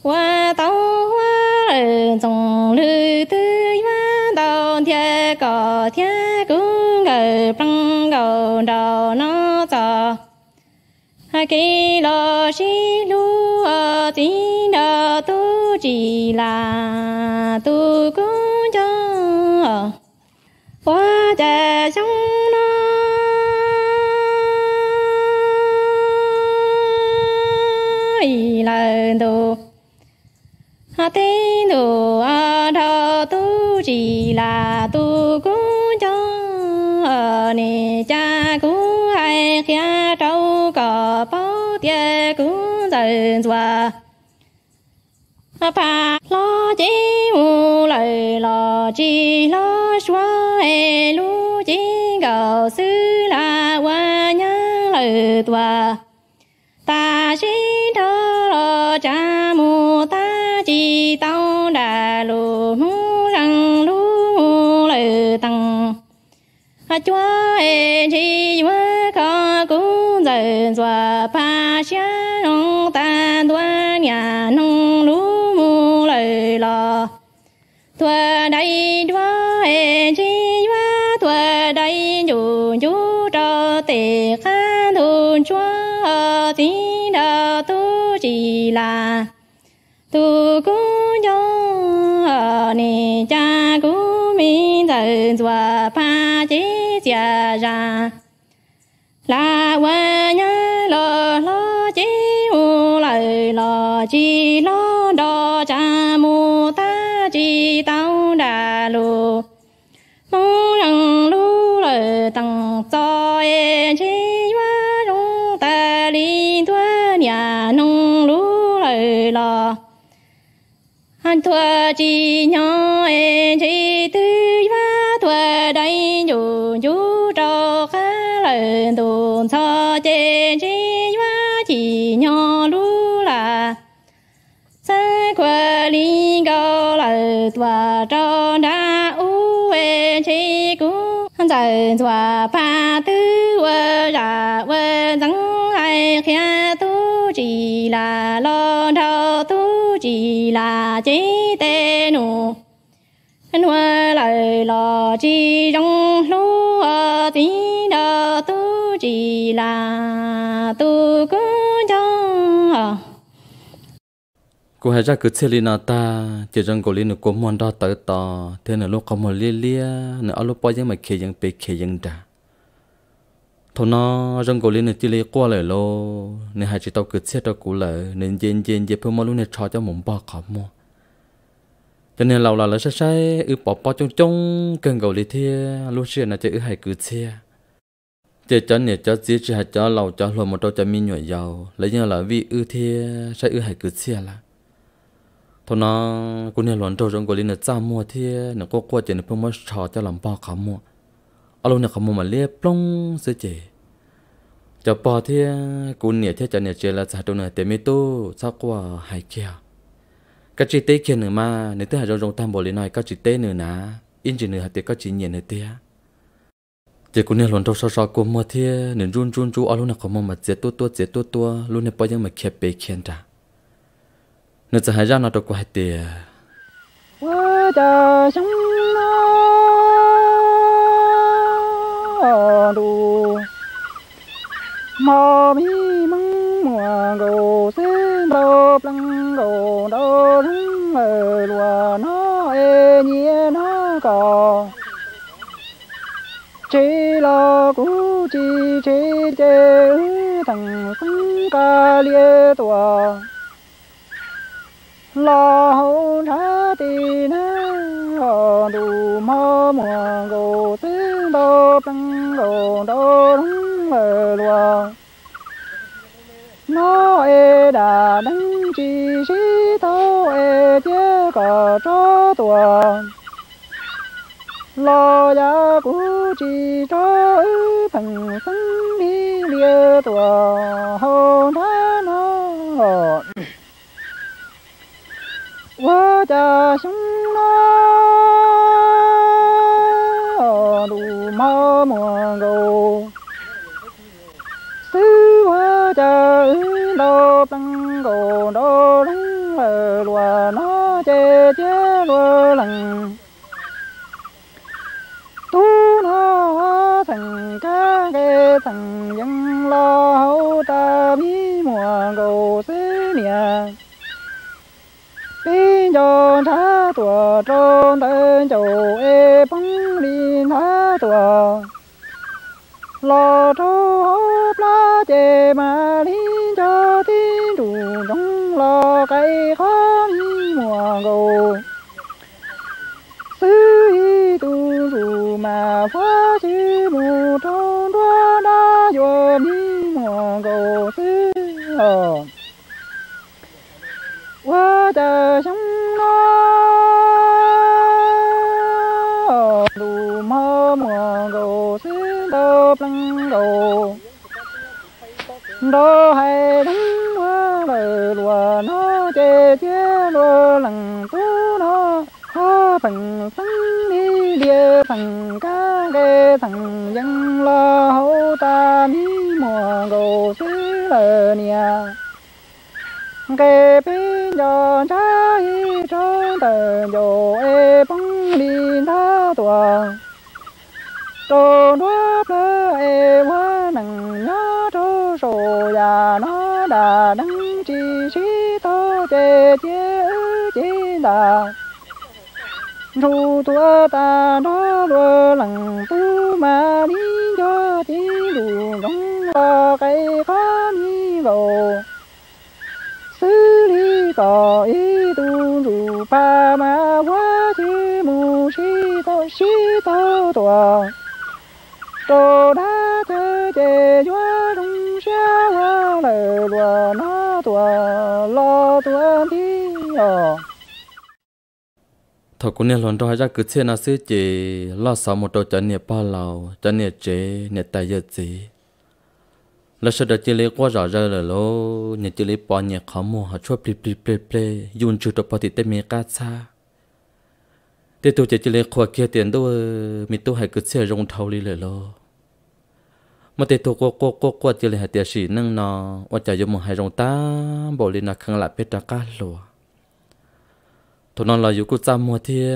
hoa tàu hoa lợi dòng lư tư hoa đào thiên cỏ thiên cú ngờ băng ngầu đào nó khi lo chi lu tí nợ tu chỉ là tu cũng cho quá trẻ sống nó là đồ hà thế đồ à đồ tu chỉ là tu cũng cho nè cha cũng hay kia trâu lời và pa lo chi mu lời lo chi lo xóa e lu chi gạo sư la qua nhớ lời ta chi đó lo cha mu ta chi tao đà lu mu rằng lu mu lời tăng chúa e chi chúa có cũng trời dọa ba cha nông ta đoa nhà nông lũ mù lời lò thua đây đoa hệ chi đoa thua đây chủ chú cho tề khá thù chúa tí đờ tu chỉ là tu cú nhớ nè cha cú mi thờ dọa ba chế già ra la wa nhá lo lo chi u lời lo chi lo đo cha mu ta chi tao đà lu mu rằng lu lời tăng cho e chi wa rung ta đi thua nhà nung lu lời lo anh thua chi nhỏ e chi tư wa thua đây dù dù 人动草间只愿起鸟路啦，三块林高楼多照那乌为吹鼓，在做盘头我呀我人爱看都起啦，老头都起啦，记得侬。hoa lời lò chi rong lúa tiếng chỉ là tu cố cho cô hãy ra cứ xem lên ta chỉ rằng cô lên cô muốn đó tới tò thế là lúc có một lia lia nữa lúc bao giờ mà khi dân bị khi dân đã thôi nó rằng cô lên chỉ lấy qua lại lo nên hãy chỉ tao cứ xem tao cũ lại nên jen jen jen phải mà lúc nên cho cho mồm bao khó mua cho nên lâu là lỡ sai sai ư bỏ bỏ trong trong cần cầu lý thia lúc xưa là chơi ư hai cứ xem เจจนเนี่ยจเจีจะหาจอเราจอหลมตัวจะมีหน่วยยาวแล้วยังเราวิอื้อเทียใช้อื้อหายกืดเสียละทนากูเนี่ยหลอนโตจงกูลินเจ้ามัวเทียเนี่ยก็กลัวเจนเพิ่งมาชอจะลำปอขามัวเอาลงเนี่ยขามัวมาเรียบปลงเสียเจจะปอเทียกูเนี่ยเทียจะเนี่ยเจละจาตัวเนี่ยเต็มไม่ตู้สักกว่าหายเกียก็จีเต้เขียนหนึ่งมา ในตัวหายจงจงตามบริหน่อยก็จีเต้หนึ่งนะ อินจีหนึ่งหายเตี้ยก็จีเนียนหนึ่งเตี้ย thì cũng nên luôn trong sau sau cũng mua thế nên run run chú alo luôn là có mong mà chết tua tua chết tua tua luôn là bây giờ mà khép bể khen ra nên sẽ hãy ra nó đâu quay hai tiền quá trời sống nó đủ mò mi mắng mùa đồ xin đồ plăng đồ đồ lăng ở loa nó e nhía nó cò chế la cú chi chế chế thằng cũng ca lia tòa la hậu thá tì na họ đủ mơ mùa gồ tiếng đô tăng gồ đô đúng mờ lùa nó e đà đánh chi sĩ tao e chế cờ cho tòa lo giá của chỉ cho bằng sân đi lia tùa hồ đá nó quá cha sung nó đủ mơ mùa gầu sư quá cha đô bằng gầu đô đắng lùa nó chê chê lùa lằng thằng dân lo hấu ta bí mùa cầu xế nè bí cho thá tùa trôn tên chầu ê bóng đi thá tùa lo trô hốp lá chê mà lý cho tí đủ đóng lo cây khó đi mùa cầu sư y tu dù mà phá đồ đó hay đắng hoa lời lùa nó chê chê lô lằng tú nó ha phần sắn đi địa phần cá ghê thằng dân lo hậu ta ní mùa gầu xứ lờ nìa kê pin cho trái trong tờ dồ ê bóng là rù tua ta nó lơ lằng tu ma đi cho tí đủ giống là cây khó đi vào xử lý có ý tu rù pa ma hoa chi mu si tao si tao tòa tổ đã thơ chê chúa đúng xa hoa lời lùa nó tòa lo tòa tí ờ ทกุเนี่หลอนตัวจะกึศเชนาซื้อเจล่าสาวมดตัวจะเนี่ยป้าเหล่าจันเนี่ยเจเนี่ยตายเยอะจีแล้วฉันจะเลี้ยงว่าจะจะเลยลโลเนี่ยจะเลี้ยงปอนเนี่ยขามัวหาช่วยปลีปลีปลีปลียุ่นจุดตัวปฏิเตมีกาซาแต่ตัวเจะจะเลี้ยขวักเกียเตียนด้วยมีตัวหายกึศเชยงเท่าลีเลยลโลมาแต่ตัวก็ก็ก็ก็จิเลี้ยงเตียสีนั่งนอนว่าจะยมหายรองตามบอกเลยนะข้างหลังเพ็ดตะกาลัว tụi nó là yêu cô chăm mua thì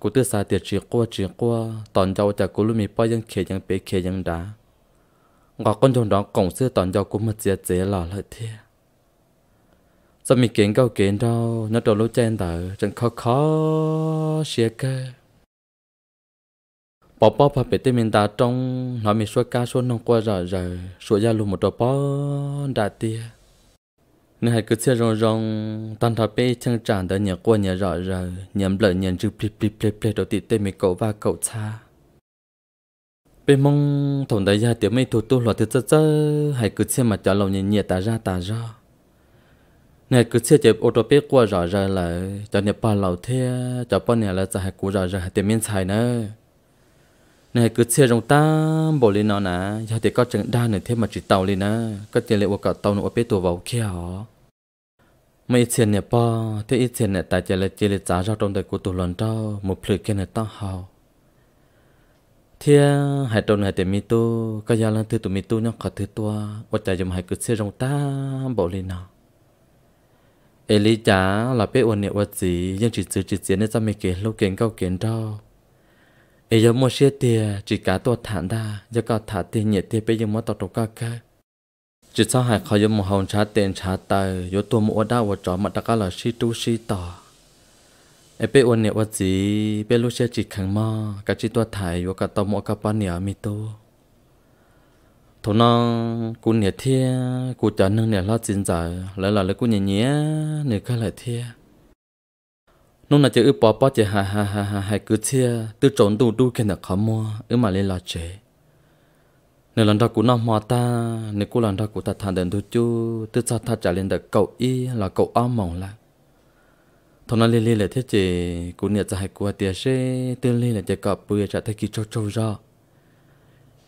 cô tự xài tiền chỉ qua chỉ qua tòn giàu chả cô lúc mi bao dân khề dân bể khề dân đá ngọ con chồng đó cổng xưa tòn giàu cô mất dễ dễ là lợi thế sao mi kiến cao kiến đâu nó đồ lối chen tờ chẳng khó khó xia cơ bỏ bỏ phải bị tên mình ta trong nói mi suy ca suy nông qua rồi rồi suy ra luôn một đồ bỏ đã tia nên hãy cứ xe rong rong tan thà bê chân tràn đã nhờ qua nhờ rõ rờ nhầm lợi nhầm chữ plip plip plip plip đầu tì tê mì cậu và cậu cha bê mong thổn đại gia tiểu mây thủ tu loạt thứ chất hãy cứ xe mà trả lòng nhẹ nhảy ta ra ta ra này cứ xe chạy ô tô bê qua rõ rờ là cho nhảy ba lầu thế cho ba nhảy là cho hãy cú rõ rờ hãy tiền miên xài nữa này cứ xe rong ta bộ lên nó nè giờ thì có chừng đa nữa thế mà chỉ tàu lên nè có tiền lệ của cả tàu nữa bê tù vào kia họ mấy tiền này bao thế ít tiền này tại chỉ là chỉ là trả ra trong đời của tụi lần trao một phơi kia này tao hào thế hai trong này thì mi tu cái gia lần thứ tụi mi tu nhau khát thứ tua và chạy dùng hai cứ xe rồng ta bỏ lên nào Eli trả là bé uẩn nè vật gì nhưng chỉ chữ chỉ tiền nên ra mấy cái lâu kiến cao kiến trao ấy giờ mua xe tiền chỉ cả tua thản ra giờ cả thả tiền nhẹ tiền bây giờ mua tao trâu ca cái จิตสหายคอยมหงชาเตนชาเตยยตัวมัวดาวจอมตตกะลชีตูชีต่อไอเปอวนเนี่ยวจีเปลูเชจิตขังมอกะจิตตัวไทยอยู่กับตมกัปานเหนียมีตัวทุนองกูเนี่ยเทียกูจะนึ่งเนี่ยลอดจินใจแล้วหล่ะเลยกูเนี่ยเนี้ยเนี่ยก็เลยเทียนุ่นน่ะจะอึปอปอจะหาหาหาหาหากูเทียตื้อจนดูดูแค่เนี่ยขมัวอึมาเลยลอดเจ nửa lần đó cũng nằm hòa ta nửa cũng lần đó cũng ta thằng đến tôi chú tức sao ta trả lên được cậu y là cậu om mộng là thằng nó li li là thế chị cũng nhận ra hai của tiệt sẽ tương li là chỉ cọp bự trả thay kỳ châu châu ra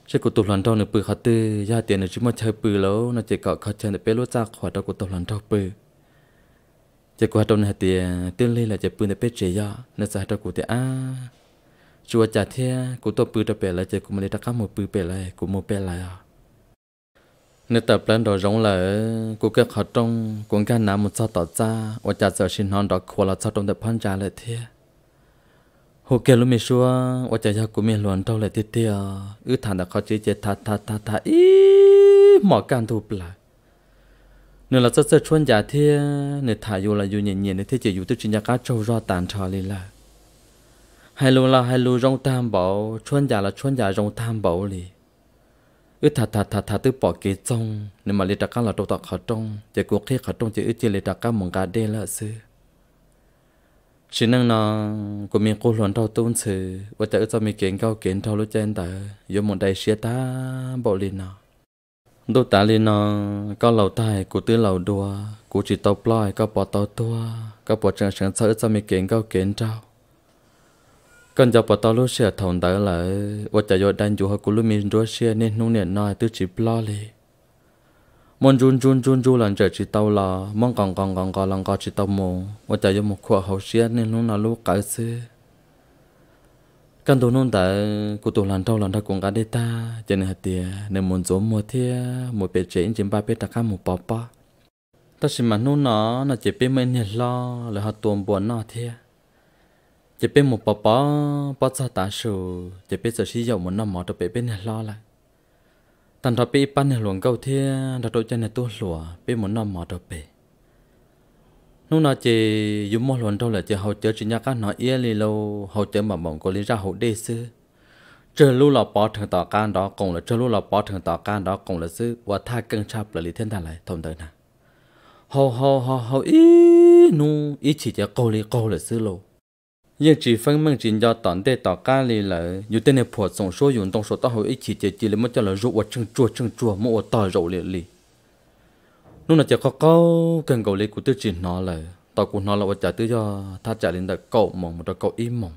sẽ của tụ lần đó nửa bự khát tư gia tiền nửa chỉ mà chơi bự lâu nó chỉ cọp khát chơi nửa bé lúa ra khỏi đó của tụ lần đó bự chỉ của trong này tiền tương li là chỉ bự nửa bé trẻ ra nửa sai đó của tiệt à ชัวจ่าเทียกูตัวปืนตะเปลเจกูมาเลยตะก้ามือปืนเปลเลยกูมือเปลเลยนื้อตับเล่นดอกร้องเลยกูเกิดขอตรงกูกันน้ำมันซาต่อจ้าว่าจ่าเจอชินนอนดอกควรเราซาตรงแต่พันจ่าเลยเทียหูเกลุไม่ชัวว่าจะยากูไม่หลวนเท่าเลยทีเดียวอื้อฐานแต่เขาจีเจทัดทัดทัดทัดอีหมอการถูกปลาเนื้อเราจะเจอชวนจ่าเทียเนื้อถ่ายอยู่ละอยู่เย็นเย็นในที่จะอยู่ตัวจินยาก้าโจรอตานชอเลยละ hai lu là hai lu rong tam bảo chuan giả là chuan giả rong tam bảo li ư thà thà thà thà tự bỏ kế trong nếu mà li đặc cá là đầu tọt khở trong chỉ cố khi khở trong chỉ ư chỉ li đặc cá mong cá đê là sư chỉ năng nó của mình cô luận đầu tôn sư và chỉ ư cho mình kiến cao kiến thâu lúc chân ta yêu một đại sĩ ta bảo li nó đô ta li nó có lầu tai của tư lầu đua của chỉ tàu ploy có bỏ tàu tua có bỏ trường trường sợ cho mình kiến cao kiến thâu cần giờ bỏ tao lúc xưa thằng đó là và chạy vào đánh chủ họ cũng lúc mình đối xưa nên nung nền nói tứ chỉ lo li mong run run run run lần trở chỉ tao là mong còn còn còn còn lần còn chỉ tao mù và chạy vào một khóa hậu xưa nên nung là lúc cãi xưa cần tôi nung tại cụ tụ lần đầu lần đầu cũng cả đi ta cho nên hạt tiền nên muốn giống mua thia một bể chế chỉ ba bể đặc cam một bò bò ta xin mà nung nó nó chỉ biết mình nhận lo là họ tuồng buồn nó thia chỉ biết một bà bà bà cha ta sù chỉ biết giờ sử dụng một năm mỏ cho bé bên này lo lại tần thọ bé ban này luồng câu thia đặt đôi chân này tua lùa biết một năm mỏ cho bé lúc nào chỉ dùng một luồng đâu là chỉ hậu chơi chỉ nhắc các nói yên lì lâu hậu chớ mà mỏng có lý ra hậu đê sư chờ lúc là bỏ thường tỏ can đó cũng là chờ lúc là bỏ thường tỏ can đó cũng là sư và tha cân chập là lý thiên thần lại thông tới nè hậu hậu hậu hậu ý nu ý chỉ cho câu lý câu là sư lâu chỉ chỉ phân 也只分门只要当地到家里了，有的那婆总说运动说到后一起姐姐了，么叫了肉我正做正做，么我到肉里里。nó là chỉ có câu cần cầu lý của tôi chỉ nói là tao của nó là vợ trả tôi cho ta trả lên được cậu mong một đứa cậu im mong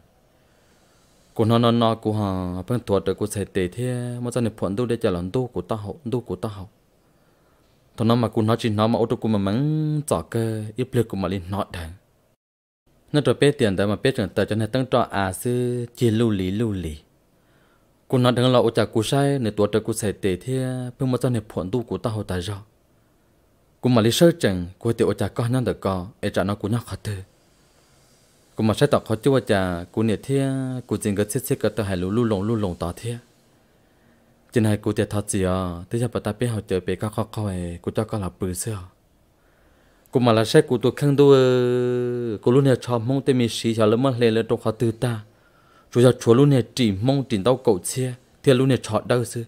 của nó nó nó của họ phân thuật được của sẽ tệ thế mà cho nên phận tôi để trả lần tôi của ta hậu tôi của ta hậu thằng nó mà của nó chỉ nói mà ô tô của mình mắng trả cơ ít lệ của mà lên nó đàng nó rồi biết tiền tới mà biết chuyện tới cho nên tăng trọ à sư chỉ lưu lý lưu lý cô nói đừng lo chả cú sai nửa tuổi trời cú sẽ tệ thế bên một trong nửa phận tu của ta hồi tại do cô mà lý sơ chẳng cô tiểu chả có nhân được có để trả nó cú nhóc khó tư Cú mà sai tỏ khó chưa chả cú nửa thế cú chính cái chết chết cái tờ hải lũ lũ lồng lũ lồng tỏ thế trên hai cú tiệt thật gì à thế giờ bà ta biết họ chơi bể, các khó khó ấy cô cho con là bự xưa cô mà là xe của tôi khăn tôi ờ, cô luôn là cho mong tới mình xí trả lắm mà lên là đâu khó tư ta chú cho chúa luôn là chỉ mong tìm tao cậu xe thì luôn là chọn đâu chứ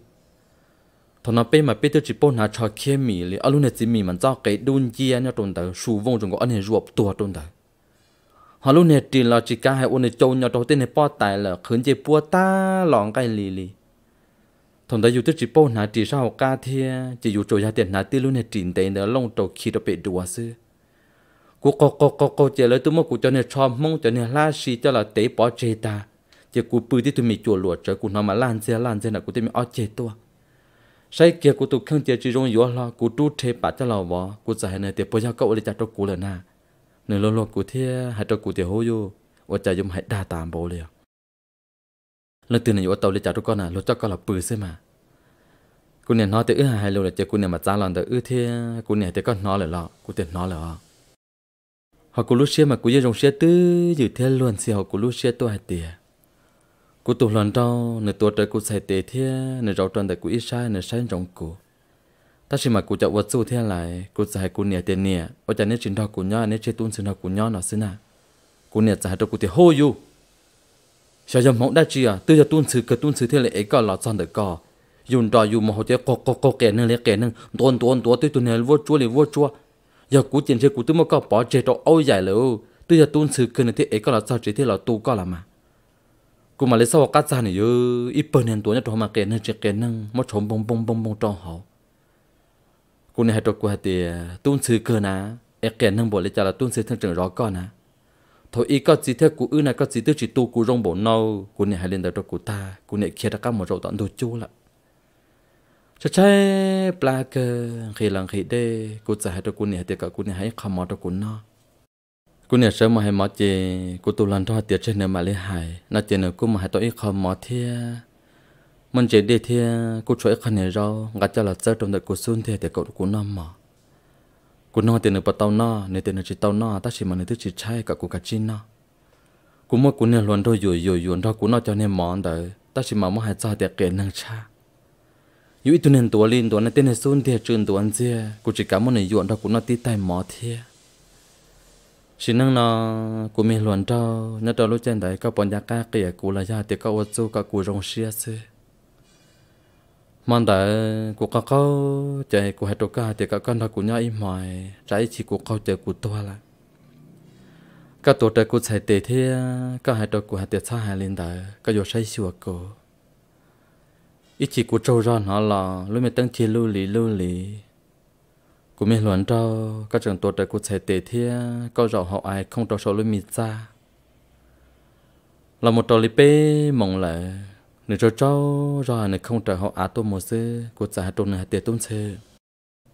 thằng nào bé mà bé tôi chỉ bao nào cho kia mì liền ở à luôn là chỉ mì mình cho cái đun chia nhau tồn tại sù vong trong cái anh này ruột tua tồn tại họ luôn là tìm là chỉ cả hai ôn này trâu nhau đầu tên này bao tài là khấn chế bua ta lòng cái lì lì thằng ta dù chỉ bao nà chỉ sao cả thì chỉ dù trôi ra tiền nà tiêu luôn hết tiền tiền nữa long tàu khi đó bị đùa xứ cú cô cô cô cô chỉ lấy tụi mua cô cho nên chom mong cho nên la xì cho là tế bỏ chê ta chỉ cú bự thì tụi mày chùa lụa trời cú nằm mà lăn xe lăn xe là cú tôi mày ở chế tôi sai kia cú tôi không chơi chỉ rong yếu lo cú tu thế bà cho là vợ cô giải này tiền bây giờ cậu đi chặt cho cú là na nên lo lo cú thế hai cho cú tiền hôi vô và chả dùng hai đa tạm bộ liền lần từ này ở tàu đi chặt cho con à lo cho con là bự xem mà cô nè nói tới ư hai lâu là chơi cô nè mà ra lòng tới ư thế cô nè tới con nó là lọ cô tiền nó là họ họ cô lúc mà cô giờ dùng xe tư dự thế luôn xì họ cô lúc xưa tôi hai tiền cô tụ lần trâu nửa tuổi trời cô xài tệ thế nửa rau trần tại cô ít sai nửa sai rộng cô ta chỉ mà cô chọn vật số thế lại cô xài cô nè tiền nè ở trên nét chuyện đó cô nhớ nét chơi tuôn sự nào cô nhớ nó xí nào cô nè xài cho cô tiền hô yêu sao giờ mong đã chi à giờ tuôn sự cơ tuôn sự thế lại ấy có lọt son được có yun ta yu mo ho te ko ko ko ke nang le ke nang ton ton to te tu ne vô chua le vô giờ cú tiền thế cú tu mà có bỏ chế to ôi dài lâu tôi giờ tuôn sự cần thế ấy có là sao chế thế là tu có là mà cú mà lấy sau cắt ra này ư ít bơ nên tuổi nhất mà kẹn hơn chế kẹn nâng mất chồng bông bông bông bông trong họ cú này hết rồi cú hết thì à, tuôn sự cần à ấy kẹn nâng lấy trả là tuôn sự thân trưởng rõ con thôi ít có gì thế cú ư này có gì thứ chỉ tu cú rong bộ nâu cú này hay lên đó cho cú ta cú này kia đã các một rậu tận đồ chú lại จะใช้ปลาเกขีหลังขีเดกูจะให้ตะกูเนี่ยเตียกับกูเนี่ยให้ขมอตะกูเนาะกูเนี่ยเสมาให้มอเจกูตุลันทอเตียเชนเนมาเลยหายน่าเจเนกูมาให้ตัวอีขมอเทียมันเจดีเทียกูช่วยคันเนี่ยเรางัดจะละเจอตรงเด็กกูซุนเทียเตียกับกูน้ำมอกูนอนเตียนปะเตาน้อในเตียนจิตเตาน้อตั้งชิมันในที่จิตใช้กับกูกัจินเนาะกูมั่วกูเนี่ยล้วนด้วยอยู่อยู่อยู่ทอกูนอนเจ้าเนี่ยมอนเด้อตั้งชิมันมั่วให้เจ้าเตียเกณฑ์นังชาอยู่ตัวนั้นตัวลินตัวนั้นเต้นส่วนเดียจืนตัวนั้นเจ้กูจะกำมันในยวนเรากูน่าตีตายหมอเทียฉันนั่งนอกูมีหลวนเจ้านัดเราลูกเจนได้ก็ปนยาก้าเกลี่ยกูละยาเตียก็วัดสู้ก็กูรงเชียเสือมันแต่กูก็เข้าใจกูให้ตัวก้าเตียก็กันเรากูย่อยหมอยใจชีกูเข้าใจกูตัวละก็ตัวเด็กกูใช้เตะเทียก็ให้ตัวกูให้เตียช้าหายลินได้ก็อยู่ใช้ชัวกู ít chỉ của trâu ra họ là lúc mình tăng chi lưu lý lưu lý của mình luận cho các trường tổ chức của trẻ tế thì có rõ họ ai không cho số lúc mình ra là một trò lý bê mong lại nếu cho trâu ra này không trở họ á tôi một sư của trẻ trâu này tế tôn xe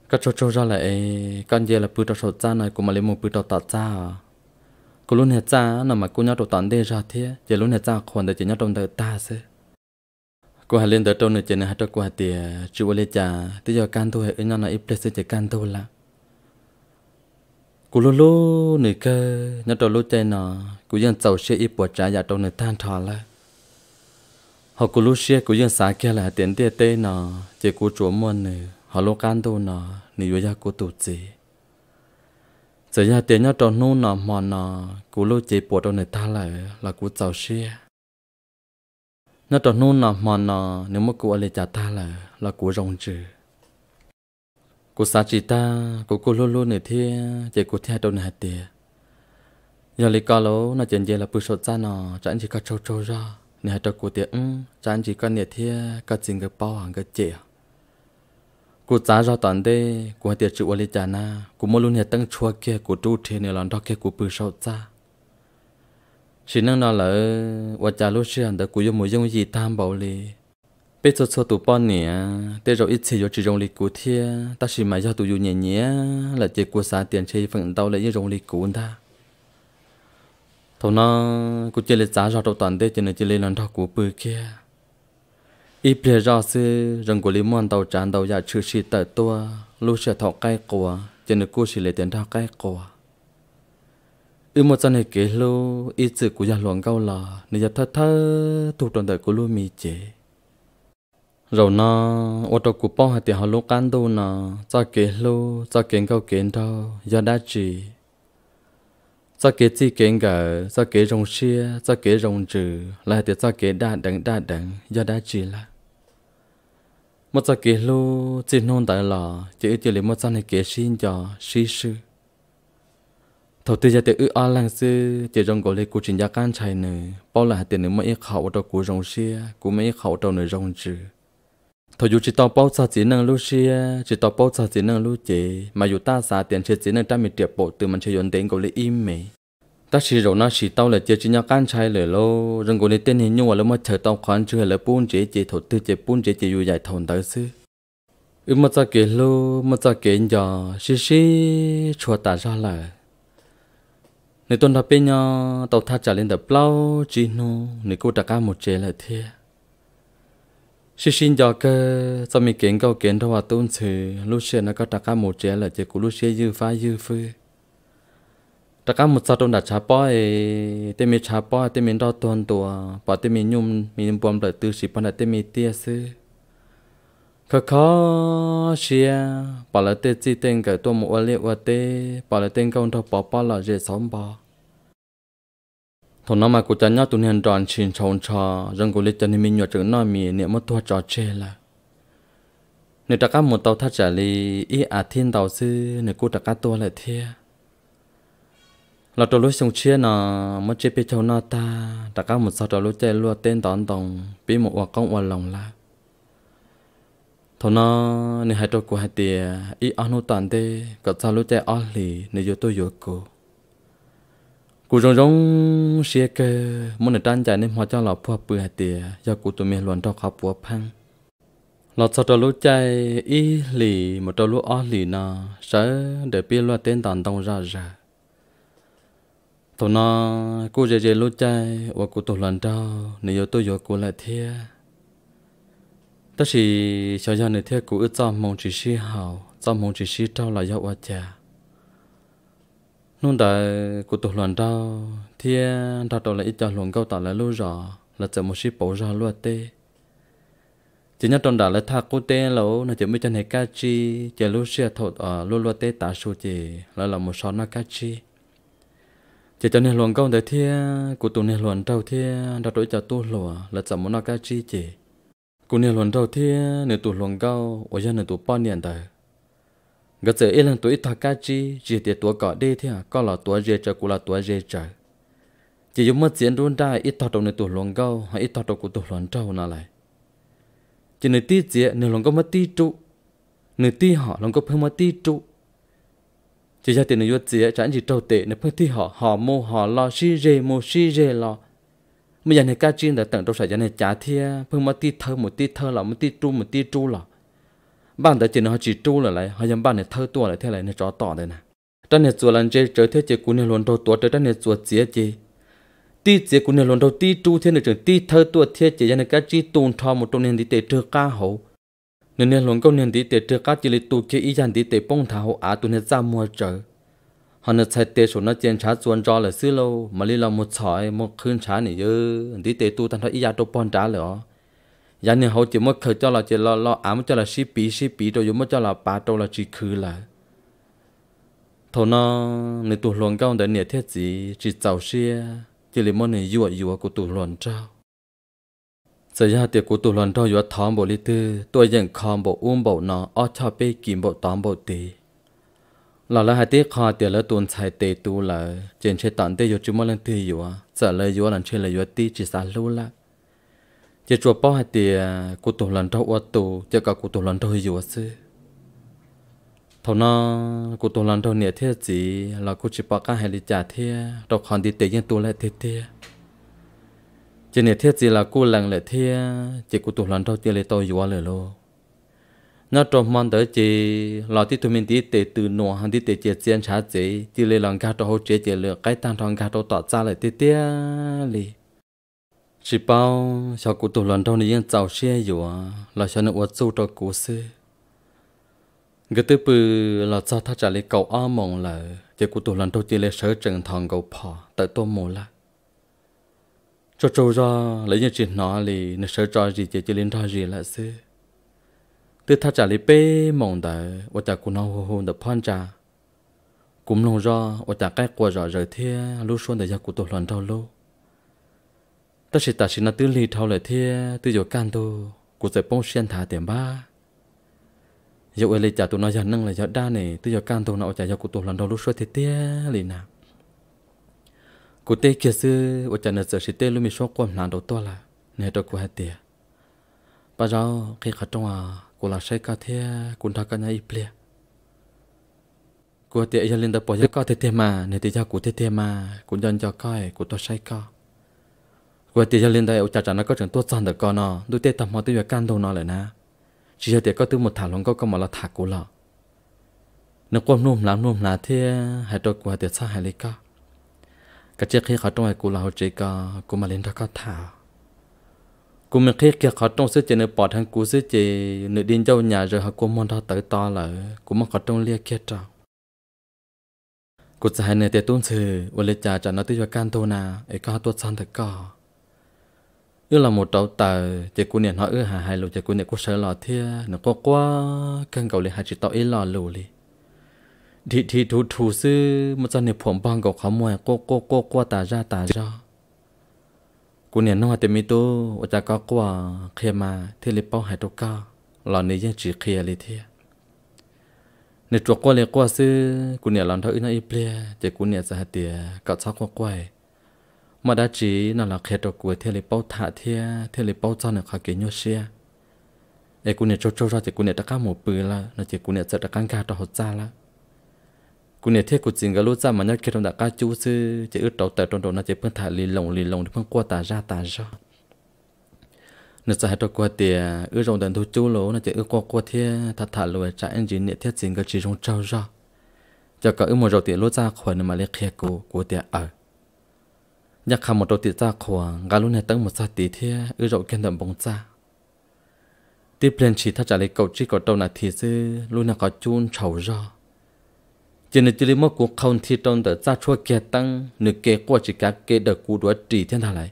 các trâu trâu ra lại con dê là bự trâu sổ cha này của mà lấy một bự trâu tạ cha cô luôn hết cha là mà cô nhau trâu tản đê ra thế giờ luôn hết cha còn để chỉ nhau trong đời ta xưa cô hà lên đó trâu nữa chuyện này cho cô hà thì chịu lấy trả tới giờ can thôi ấy nhau nói ít place chỉ can thôi là cô lô lô nữa cơ nhau trâu lô chơi nó cô dân tàu xe ít bỏ trả giả trâu nữa than thò là họ cô lô xe cô dân xả kia là tiền tiền tê nó chỉ cô chúa muôn nữa họ lô can thôi nó nỉ vô gia cô tổ gì giờ nhà tiền nhau trâu nô nó mòn nó cô lô chỉ bỏ trâu nữa tha là là cô tàu xe nó trở nôn là mà nó nếu mà cô lấy trả ta là là của rồng trừ cô xa chỉ ta cô cô luôn luôn này thế chỉ cô theo đâu này tiề giờ lấy cá lố nó chuyện gì là bự sốt ra nó chẳng chỉ có trâu trâu ra này cho cô tiề ưng ừ, chẳng chỉ có này thế có chuyện cái bao hàng cái chè cô giá ra toàn đây cô tiề chịu lấy trả na cô mua luôn này tăng chua kia cô trâu thế này là đó kia cô bự sốt ra chỉ năng nó là và cha lúc xưa đã cúi một giống gì tam bảo li bây giờ cho tụi bọn nè để rồi ít xíu chỉ dùng li cú thia ta chỉ mà cho tụi dù nhẹ nhẹ là chỉ cú xả tiền chơi phần tao lại như rong li cú ta thằng nó cú chơi lịch giá cho tụi toàn đây chỉ là chỉ lên lần thọ cú bự kia ít bia ra sư rong cú li mòn đầu tràn đầu giả chưa sĩ tới tua lúc xưa thọ cái quá, chỉ là cú chỉ lấy tiền thọ cái quá vì một trận hệ kế lô ít chữ của nhà luận câu là nên giật thơ thơ thuộc tròn đời của lô mì chế rồi nó ô tô của bao hạt tiền họ lô can đô nó cho kể lô cho kiến câu kiến đâu do đã chỉ cho kế chi kiến ngờ cho kế rồng xia cho kế rồng trừ là tiền cho kế đa đẳng đa đẳng do đã chỉ là một cho kể lô chỉ non tại là chỉ chỉ lấy một trận này kể xin cho sĩ sư thầu tư gia tự ư ở làng sư chỉ trong gọi lấy cụ trình gia can chạy nữa bao là tiền nữa mấy khẩu đầu cụ rong xia cụ mấy khẩu đầu nữa rong chữ thầu dù chỉ tao bao xa chỉ năng lúc xia chỉ tao bao xa chỉ năng lúc chế mà dù ta xa tiền chỉ chỉ năng trăm mười triệu bộ từ mình chơi dọn tiền gọi lấy im mày ta chỉ rong nó chỉ tao là chỉ chỉ nhau can chạy lửa lô rong gọi lấy tiền hình như là mất chờ tao khoan chưa là buôn chế chế thầu tư chế buôn chế chế dù giải thầu tới sư ư mà ta kế lô mà ta kế giờ xí xí chùa ta ra lại nếu tuần thập bên nhau tàu tha trả lên tập lâu chỉ nô nếu cô trả cả một chế lại thế xin xin cho cơ cho mình kiến câu kiến đâu à tôn sự lúc xưa nó có trả cả một chế lại chế của lúc xưa dư phá dư phư đặt cả một sao tôn đặt trả bói tên mình trả bói tên mình đo tuần tùa bỏ tên mình nhung mình buồn đợi tư sĩ bỏ lại tên mình tia xưa khó khó xia bỏ lại tê chi tên cái tôi mua liệu và tê bỏ lại tên công thọ bỏ bỏ là dễ sống bỏ thằng nó mà cô cha nhớ tụi hiện tròn xin chồng cho rằng cô lấy chân mình nhỏ chữ nói mì niệm mất thua trò chê là nếu ta cá một tàu thắt trả ý à thiên tàu sư nếu cô ta cá tua lại thia là trò lối sông chia nọ mất chế bị chồng ta ta cá một sao lối chơi lúa tên tòn tòng bị một quả công quả lòng thọ nó nên hai trâu của hai tì ý anh hô tàn tê cả sao lối chạy ăn lì nên giờ tôi vô cô cô rong rong xe cơ muốn để trang trải nên họ cho lọ phua bự hai tì do cô tôi mình luận trâu khắp phua phăng lọ sao trâu lối chạy ý lì một trâu lối ăn lì nó sợ để biết lo tên tàn tông ra ra thọ nó cô dễ dễ lối chạy và cô tôi luận trâu nên giờ tôi vô cô lại thiệt đó chỉ cho gia nữ theo của cho mong chỉ sĩ hào cho mong chỉ sĩ trao là giàu cha nôn đã của tụ luận đau thiên đau đầu là ít cho luận câu tạo là lưu rõ là chỉ một sĩ bổ ra luật tê chỉ nhớ trong đã là thà của tê lâu là chỉ mới cho này cá chi chỉ lưu xe thột ở luôn luôn tê tả số chỉ là là một số nó cá chi chỉ cho nên luận câu để thiên của tụ này luận đau thiên đã đổi cho tu lùa là chỉ một nó cá chi chỉ cô nè luận đầu tiên nè tụ luận cao ở dân nè tụ bao nhiêu đời gật giờ ít lần tụ ít thà cá chi chỉ để tụ cả đi thì à có là tụ dễ chờ cô là tụ dễ chờ chỉ dùng mất tiền luôn ra ít thà đầu nè tụ luận cao hay ít thà đầu của tụ luận trâu nào lại chỉ nè tí dễ nè luận có mất tí trụ nè tí họ luận có phim mất tí trụ chỉ ra tiền nè vật dễ chẳng chỉ trâu tệ nè phim tí họ họ mua họ lo xí rê mua xí rê lo mình giờ này cá chiên đã tận đâu sợ giờ này chả thia phương mà ti thơ một ti thơ là một ti tru một ti tru là bạn đã chỉ nó chỉ tru là lại họ dám bạn này thơ tua lại thế lại này cho tỏ đây nè trong này chùa lần chơi chơi thế chơi cún này luôn đầu tua chơi trong này chùa chia chơi ti chia cún này luôn đầu ti tru thế này trường ti thơ tua thế chơi giờ này cá chi tuôn thọ một trong này đi tệ trưa ca hồ nên này luôn câu này đi tệ trưa ca chỉ là tu chơi ý dàn đi tệ bông thảo à tu này ra mua chơi họ nó chạy tới số nó chén chá chuồn cho là xứ lâu mà lý là một sỏi một khương chá này chứ đi tới tu tan thôi ý ra đâu bòn trả lửa giờ này hầu chỉ mất khởi cho là chỉ lo lo ám cho là xí bí xí bí rồi mất cho là ba đâu là chỉ khứ là Thôi nó người tu luận cao để nhiệt thiết gì chỉ giàu xia chỉ là món này dùa dùa của tu luận trao Sẽ ra tiệc của tu luận trao dùa thắm bộ lì tư tôi dành khom bộ uống bộ nó ở cho bê kìm bộ tóm bộ tì หลาอละหายที่คอเตียละตุนช้เตตูละ เจนเชตันเตยจุมอลันเตยอยู่จะเลยอยู่หลังเชลยอยู่ที่จิสาลูละจะจวบป้อห้เตียกุตุหลันเทวตูจะกับกุตุหลันเทอยู่ซื้อท่านั้นกุตุหลันเทเนี่ยเทียจีเรากุชิปะก้าเฮลิจ่าเทียตอกคอนดีเตยังตัวละเทียเทียจะเนี่ยเทียจีเรากูหลังเลยเทียจะกุตุหลันเทเตียเลยโตอยู่เลยโล nó trong mong tới chỉ lo tí tụi mình tí tệ từ nọ hàng đi tệ chế chiến trả chế chỉ lấy lòng gà hỗ chế chế lửa cái tăng thong gà đồ tỏ ra lại tiếc tiếc, lì chỉ bao sau cụ tụ lần đầu này yên giàu xe dù là cho nó uất sâu cho cụ sư cái thứ bự là cho ta trả lại cầu ao mong là chỉ cụ tụ lần đầu chỉ lấy sở trường thằng cầu phò tại tôi mồ lại cho trâu ra lấy những chuyện nó lì nó sở cho gì chỉ chỉ lên ra gì là xưa từ thà trả lấy bê mong đợi, và ta cũng nông hôn được phan trả cũng nông ra và ta cái quả rõ rời thế lúc xuân để ra cụ tổ lần đầu lâu ta sẽ ta sẽ nó tư lý thao lại thế tư giờ can tu cụ sẽ bông xuyên thả tiền ba giờ ở lấy trả tụ nó giờ nâng lại giờ đa này từ giờ can tu nào trả giờ cụ tổ lần đầu lúc xuân thế thế liền nào cụ tê kia sư và trả nợ giờ sẽ tê luôn mình số quan nạn đầu to là nè đầu cụ hạt tiền bây giờ khi khách trong à กูลังใช้กาเทียกูทักกันยัยเปลี่ยกูเตะยันเล่นตะปอยก็เตะมาในตีจ้ากูเตะมากูยันจ่อก้อยกูตัวใช้ก็กูเตะยันเล่นได้เอาจ่าจ่านั้นก็ถึงตัวจันเด็กก็นอดูเตะตามมาตัวอยู่กันตรงนอเลยนะ chỉ là nó có chuyện tôi được đôi tay đâu lại chỉ cho có thứ một thằng lòng có có mà là thả cô lọ nó quan nôm làm nôm là thế hai cho qua để sao hai lấy cả cái chiếc khi khó trong ai cô là hỗ trợ cả cô mà lên đó có thả cô mình khi kia khó trong sức chế nữa bỏ thằng cú sức chế nữa điên dâu nhà rồi họ cô mong đó tới to là cô mong khó trong lia kia trào cô sẽ hai nơi tiệt tôn sư và lệ trả trả nó tới thô na ấy có tuột san thật có là một trâu tờ chế cô niệm họ ư hà hai lù chế cô niệm cô sợ lò thia nó có quá cân cầu lệ hai chỉ tao ấy lò lù li thì thì thủ thủ sư một dân niệm phụng bang cầu khó mua cô cô cô cô ra tà ra กูเนี่ยนอเตมิโตอจากก็กว่าเคลมาเทเลเป้าหายตัวก้าหลอนนี้ยังจีเคลียเลยเทียในตัวกว่าเลยกว่าซื้อกูเนี่ยหลอนเท่าอินาอีเปลี่ยเจกูเนี่ยจะหัดเตียกับชอกกว่ากวมาดาจีนั่นละเคลตัวกูเทเลเป้าถาเทียเทเลเป้าจ้าเนี่ยขาเกย่ยเชียไอ้กูเนี่ยโจโจ้จะกูเนี่ยตะก้าหมูปืนละน่เจกูเนี่ยจะตะก้ากาต่อหัวจ้าละกูเนี่ยเทกูจริงก็รู้จ้ามันยักเคลงดักก้าจู้ซื้อจะอึดเต่าแต่ตรงๆนะจะเพิ่งถ่ายลีลงลีลงเพิ่งกลัวตาจ้าตาจ้าเนี่ยจะให้ตัวกลัวเตี๋ยอึดลงเดินทุจู้โลนะจะอึดกลัวกลัวเที่ยถ้าถ่ายรวยจ้าเอ็นจีเนี่ยเที่ยจริงก็จีจงเจ้าจ้าจะก็อึดหมดเราเตี๋ยรู้จ้าขวานมาเรียกเคกูกูเตี๋ยเออยักคำหมดเราเตี๋ยจ้าขวานกาลุเนี่ยตั้งหมดซาตีเที่ยอึดเราเกินเดิมบงจ้าที่เพลนชีถ้าจะเลยกดจีกดตัวนาทีซื้อลุเนี่ยก็จูนเฉาจ้า chỉ nên chỉ lấy một cuộc không thi trong đó ra cho kẻ tăng nửa kẻ qua chỉ cả kẻ được cú đuổi trì thiên hạ lại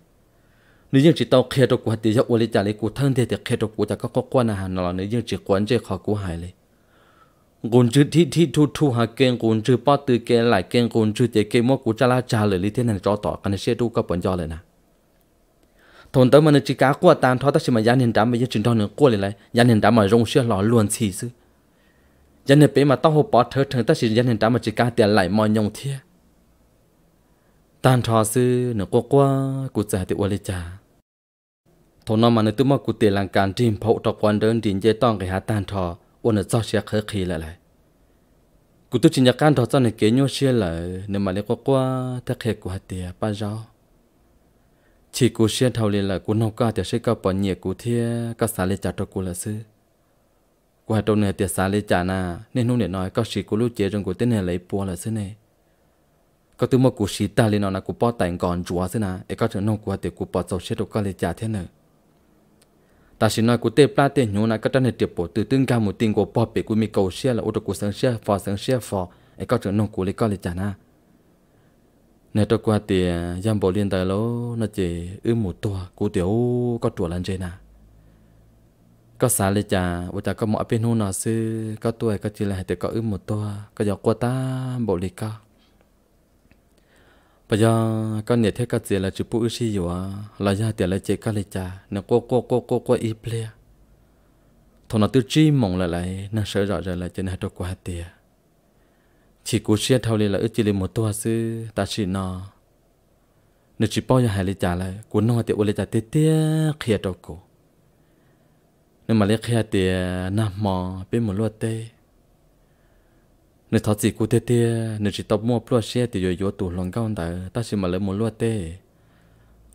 nếu như chỉ tao kẻ trong cuộc thì cho uali trả lấy cú thân thế thì kẻ trong cuộc cho có con quan hà nó là nếu như chỉ quan chế khó cú hại lấy gồm chữ thi thi thu thu hà kẻ gồm chữ ba từ kẻ lại kẻ gồm chữ thế kẻ một cú trả la trả lời lý thiên này cho tỏ cái này sẽ đủ các bọn do lại nè thôn tới mà nó chỉ cá qua tan thoát ta chỉ mà gia đình đám bây giờ chỉ cho nó qua lại gia hiện đám mà rong xe lò luôn chỉ chứ dân nên bé mà tao hô bỏ thơ thường ta chỉ dân nên ta mà chỉ cả tiền lại mọi nhông thiê Tàn trò sư nửa qua qua cụ già thì lê cha thôn nó mà nửa tụm mơ cụ tiền làng càn chim phậu trò quan đơn đình dây tông cái hạ tàn trò uôn ở do xe khơi khí lại lại cụ tôi chỉ nhắc can trò cho này kế nhau xe lại nửa mà lấy qua qua ta khề cụ hạt tiền ba rau chỉ cụ xe thầu liền là cụ nông ca thì sẽ cao bỏ nhẹ cụ thiê các xã lấy trả cho cụ là sư qua trâu nè tiệt xa lấy trả nà nên nung nè nói có sĩ của lúc chế trong của tên nè lấy bùa là thế nè có từ một cuộc sĩ ta lên nó là của bỏ tành còn chúa thế nà ấy có trở nông của tiệt của bỏ sầu chết đâu có lấy trả thế nè ta sĩ nói của tê pla tê nhú nà có trở nè tiệt bộ từ tương cao một tiền của bỏ bể của mi cầu xe là ô tô của sáng xe phò sáng xe phò ấy có trở nông của lấy có lấy trả nà nè tôi qua tiệt giam liên tài lỗ nó chỉ ư một tua của tiểu có chùa lan trên nà có xả lấy chả và chả có mọi bên hôn nó sư có tuổi có chỉ là để có ư một tua có giờ qua ta bộ lý ca bây giờ có nhiệt thế có gì là chụp bút xí rồi là giờ tiền là chế có lấy chả nó qua qua qua qua qua ít ple thằng nó tự chi mong lại lại nó sợ rõ rồi là trên hai đầu qua tiền chỉ cố xe thâu lên là ư chỉ lên một tua sư ta chỉ nó nếu chỉ bao giờ hai lấy chả lại cố nó thì ô lấy chả tê tê khía đầu cổ nên mà lấy khi à, nam mò bên một loạt tê nên thọ chỉ cụ tê nên chỉ tập mua ploa xe thì rồi vô tủ lòng cao ta ta chỉ mà lấy một tê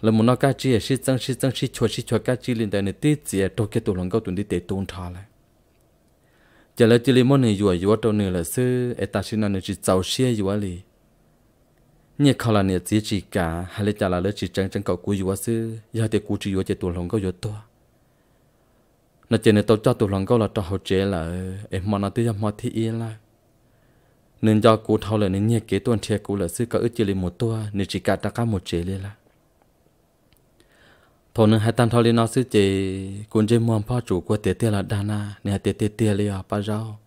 là một nó cá chi sĩ tăng sĩ tăng sĩ chua sĩ chua cá chi lên tại nên tít chỉ tôi cái tủ lòng cao đi tê tôn thà lại giờ lấy chỉ lấy món này vừa vừa đâu nữa là sư ta chỉ nên chỉ giàu xe vừa à li nhẹ khó là nhẹ chỉ chỉ cả hay là chả là chỉ trắng trắng cậu cú vừa à sư giờ thì cú chỉ vừa chỉ tủ lòng vừa to nó chỉ nên tôi cho tụi lòng câu là cho hậu chế là em mà nó tự do mà thì yên là nên do cú thâu là nên nhẹ kế tuần thiệt cú là sư cả ước chỉ lấy một tua nên chỉ cả ta cả một chế lên là thôi nên hai tam thâu lên nó sư chế cuốn chế mua pha chủ của tiệt tiệt là đa na nên tiệt tiệt tiệt lấy à pa rau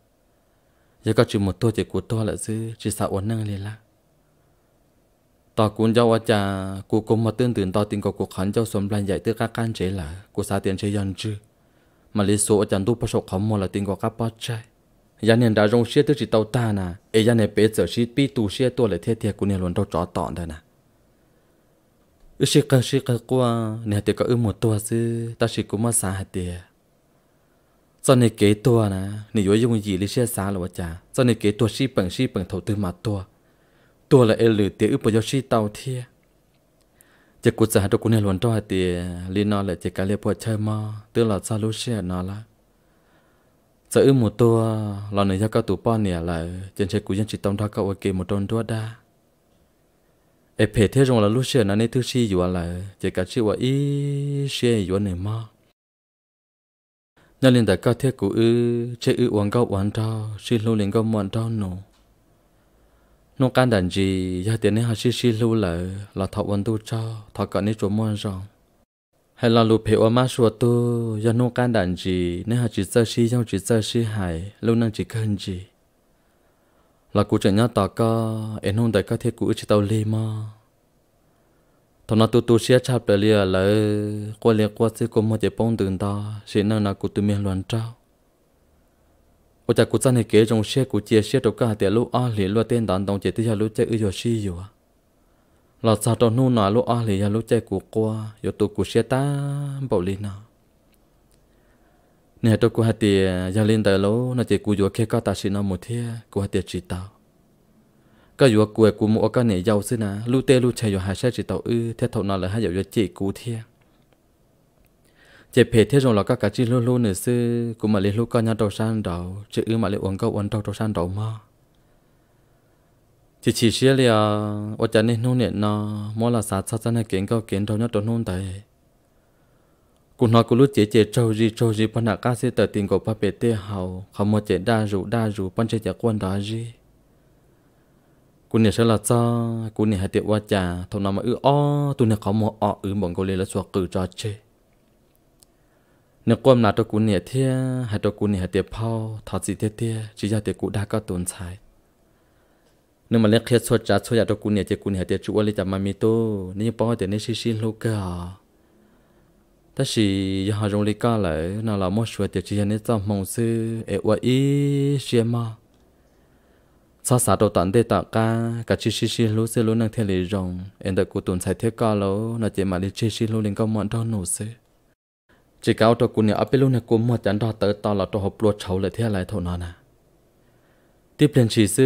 giờ có chỉ một tua chỉ cú tua là sư chỉ sợ uốn năng lên là tao cuốn cháu ở cha cú cũng mà tương tự tao tin có cuộc khẩn cháu sớm lan dạy tới các can chế là cú xa tiền chế yon chứ mà lý số ở chẳng tu bác sọc khổng mô là tình của các bác trai gia nên đã rong xe tới chỉ tàu ta nè ấy gia này bé giờ chỉ pi tu xe tua lại theo theo của nên luôn đâu trọ tọn đây nè ước sĩ cần sĩ cần qua nè thì có ước một tua chứ ta chỉ cũng mà xa hạt tiền cho này kế tua nè nè yếu dùng gì lý xe xa là vợ cha cho này kế tua sĩ bằng sĩ bằng thầu tư mà tua tua là ê lử tiền ước bao nhiêu sĩ tàu thiệt chỉ cú sợ đâu cũng nên luôn cho thì liên nó lại chỉ cái liên bộ chơi mà từ là sao lúc xe nó là sợ ư một tua là nơi cho các tụ pon nè là trên xe cú dân chỉ tông ra các ok một tròn tua đa ê phê thế rồi là lúc xe nó nên thứ là chỉ cả chỉ ว่า ý xe อยู่ này mà nhà liên đại các thế cú ư chơi ư uống cao uống trao xin lưu liên cao muộn trao nổ nông can đàn gì giờ tiền này họ xí xí lưu lợ là thọ quân tu cho thọ cỡ này chỗ mua rồi hay là lụp hiệu mà sủa tu giờ nông can đàn gì nên họ chỉ sơ xí nhau chỉ sơ xí hại lưu năng chỉ cần gì là cụ chẳng nhau tỏ co em không đấy có thiết cụ chỉ tàu li mà thằng nó tu tu xia chạp đời lìa lỡ qua liền qua xí cũng mà chỉ bông đường ta xí năng là cụ tu miền loạn trao ô cha cụ chân kế trong xe cụ chia xe đầu cả tiền lũ a lì lũ tên đàn đồng chế tia lũ chơi ư xí yêu à là sao trong nô nà lũ a lì lũ chơi cụ qua yêu tụ xe ta bảo lì nào nè tôi cụ hạt tiền gia lên tới lỗ nó chỉ cụ vừa kia ta xin nó một thiê cụ hạt tiền chỉ tao cái vừa cụ cụ mua cái này giàu xí nà lũ tê lũ chơi vừa hai xe chỉ tao ư thế thầu nào là hai giờ vừa chỉ cụ chế phê thế rồi là các cái chi lô lô nữa sư cũng mà lấy lô con nhà đầu san đầu chứ ư mà lấy uống câu uống đầu đầu san đầu mà chỉ chỉ xia là ở trên này nôn nện nó mỗi là sát sát chân này kiến câu kiến đầu nhát đầu nôn tại cũng nói cũng lúc chế chế trâu gì trâu gì bên nào các sư tờ tiền của ba bề tê hầu không một chế đa rủ đa rủ bên chế chả quan đó gì cũng nè sẽ là cho cũng nè hai tiệu qua trà thằng nào mà ư o tụi nè có một o ư bọn cô lên là xua cử cho chơi nếu quan là tôi cũng nhẹ thế hay tôi cũng nhẹ tiệp phao thọ gì thế thế chỉ ra tiệp cụ đã có tồn tại nếu mà lấy khi xuất ra xuất ra tôi cũng nhẹ tiệp cũng nhẹ tiệp chủ lấy chạm mà mi tô nếu bao tiệp nên xí xí lâu cả ta chỉ giờ họ dùng lấy cả lại nào là một số tiệp chỉ nên trong mong sư ở ngoài ý gì mà sao sao tôi tận đây tận cả cả chỉ xí xí lâu xí lâu năng thiên lý rồng em đã cụ tồn tại thế cả lâu nó chỉ mà đi chỉ xí lâu lên có món đâu nổ xí chỉ cao cho cún nhà áp luôn này cún mà chẳng đo tới to là cho hộp luộc chầu lại thế à, lại thôi nó nè tiếp lên chỉ sư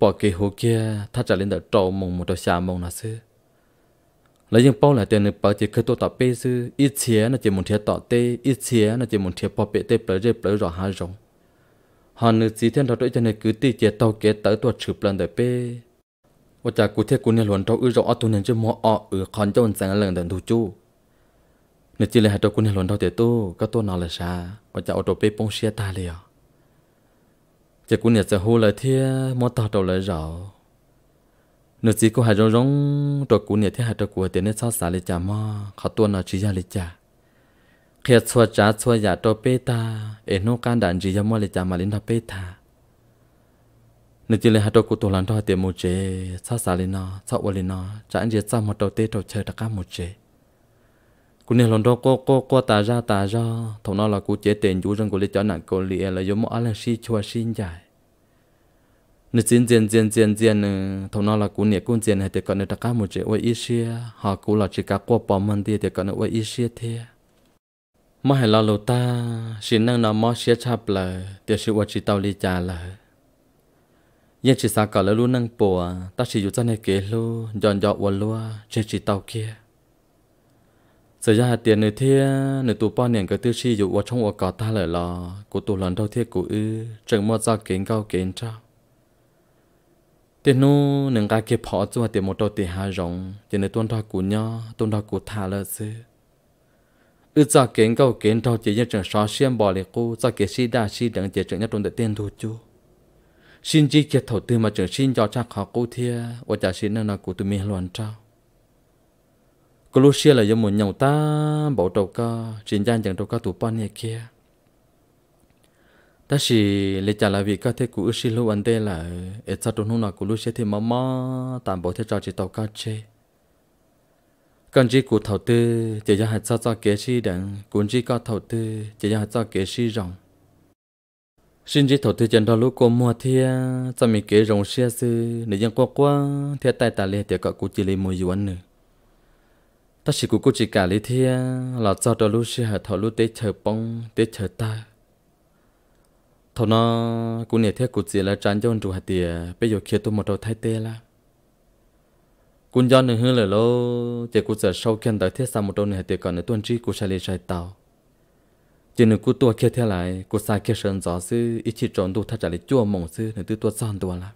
bỏ kỳ hồ kia thắt trả lên đợt trâu mông một đợt xà mông là sư lấy những bao lại tiền bảo chỉ khơi tôi tập bê sư ít xía nó chỉ muốn thiệt tọt tê ít xía nó chỉ muốn thiệt bỏ bê tê bờ dê bờ rõ hai rồng họ nữ chỉ thiên đó đối cho nên cứ tì chia tàu kế tới tuột chụp lần đợt bê và chả cụ thế cụ này luôn tàu ư rõ tu nên chứ mò ọ ư còn cho sang lần đợt thu chu nếu chỉ là hạt quân hồn đầu thì tu các tu nào là sa có ở đồ bê bông xe ta liền chỉ quân nhật sẽ hô lời thia mò tao đầu lời rõ nếu chỉ có hạt rong rong đồ quân nhật thì hạt đồ của tiền nên sao xả liền chả mò họ tu nào chỉ ra liền chả khi xua trả xua giả đồ bê ta em nô can đàn chỉ ra mò liền chả mà lên đó bê ta nếu chỉ là hạt đồ của tu làm đầu thì một chế sao xả liền nó sao uo liền nó chả anh chỉ sao một đầu tê đầu chơi đặc cả một chế cú này lần đó có có có tà ra tà ra thằng nó là cú chế tiền chú rằng cú lấy cho nặng cô lì là giống một anh si chua xin giải nè chiến chiến chiến chiến chiến ừ, thằng nó là cú này cú chiến hay thì còn nè ta cá một chế với ít xia họ cú là chỉ cả qua bỏ mình đi thì còn nè với ít xia thế mà hay là lâu ta xin năng nó mà xia chập là thì sự vật chỉ tao lý trả là nhưng chỉ sao cả là luôn năng bùa ta chỉ dùng cho này kế luôn dọn dọn quần luôn chỉ chỉ tao kia sở ra hạt tiền nơi thế nơi tụ bao niệm cái tư chi dụ vào trong ở cỏ ta lời là của tụ lần đầu thiết của ư trường mơ ra kiến cao kiến trao tiền nu nâng cái kia phỏ cho tiền một đầu tiền hà rồng tiền nơi tuân ra của nhau tuân ra của thả là sư ư ra kiến cao kiến trao chỉ như trường xóa xiêm bỏ lại cô ra kiến si đa si đẳng chỉ trường nhất tuân để tiền thu chu xin chi kia thầu tư mà trường xin cho cha khó cô thia và trả xin nên là của tụi mình loạn trao ก็รู้เชื่อเลยยมุนยาวตาบอกตัวก็จินยันจังตัวก็ตัวป้อนเนี่ยเคียแต่สิเลจาลาวีก็เทกูอื้อสิลูอันเดล่ะเอ็ดซาตุนุนากูรู้เชื่อที่มามาตามบอกเทจอจิตตัวก็เชกันจีกูเท่าตื้อจะยังหัดซาซาเกชีดังกุนจีก็เท่าตื้อจะยังหัดซาเกชีรอง xin chỉ thổ tư chân đó lúc cô mua thia cho mình kế rồng xe sư nếu dân quá quá thia tay tà lê thì cả cụ chỉ lấy mùi yuan nữa ta chỉ của cô chỉ cả lý thi là cho đó lúc xưa thọ lúc tế chờ bông tế chờ ta thọ nó cũng nể thế của chỉ là tràn cho chủ hạt tiề, bây giờ kia tôi một đầu thay tê la cũng do nữa hơn là lô chỉ của giờ sau khi đợi thế sao một đầu nửa tiề còn nữa tuần trí của sẽ lấy xài tàu chỉ nữa của tôi kia theo lại của sai kia sơn gió sư ít chỉ tròn đồ thay trả lý chua mỏng sư nữa từ tôi son tôi là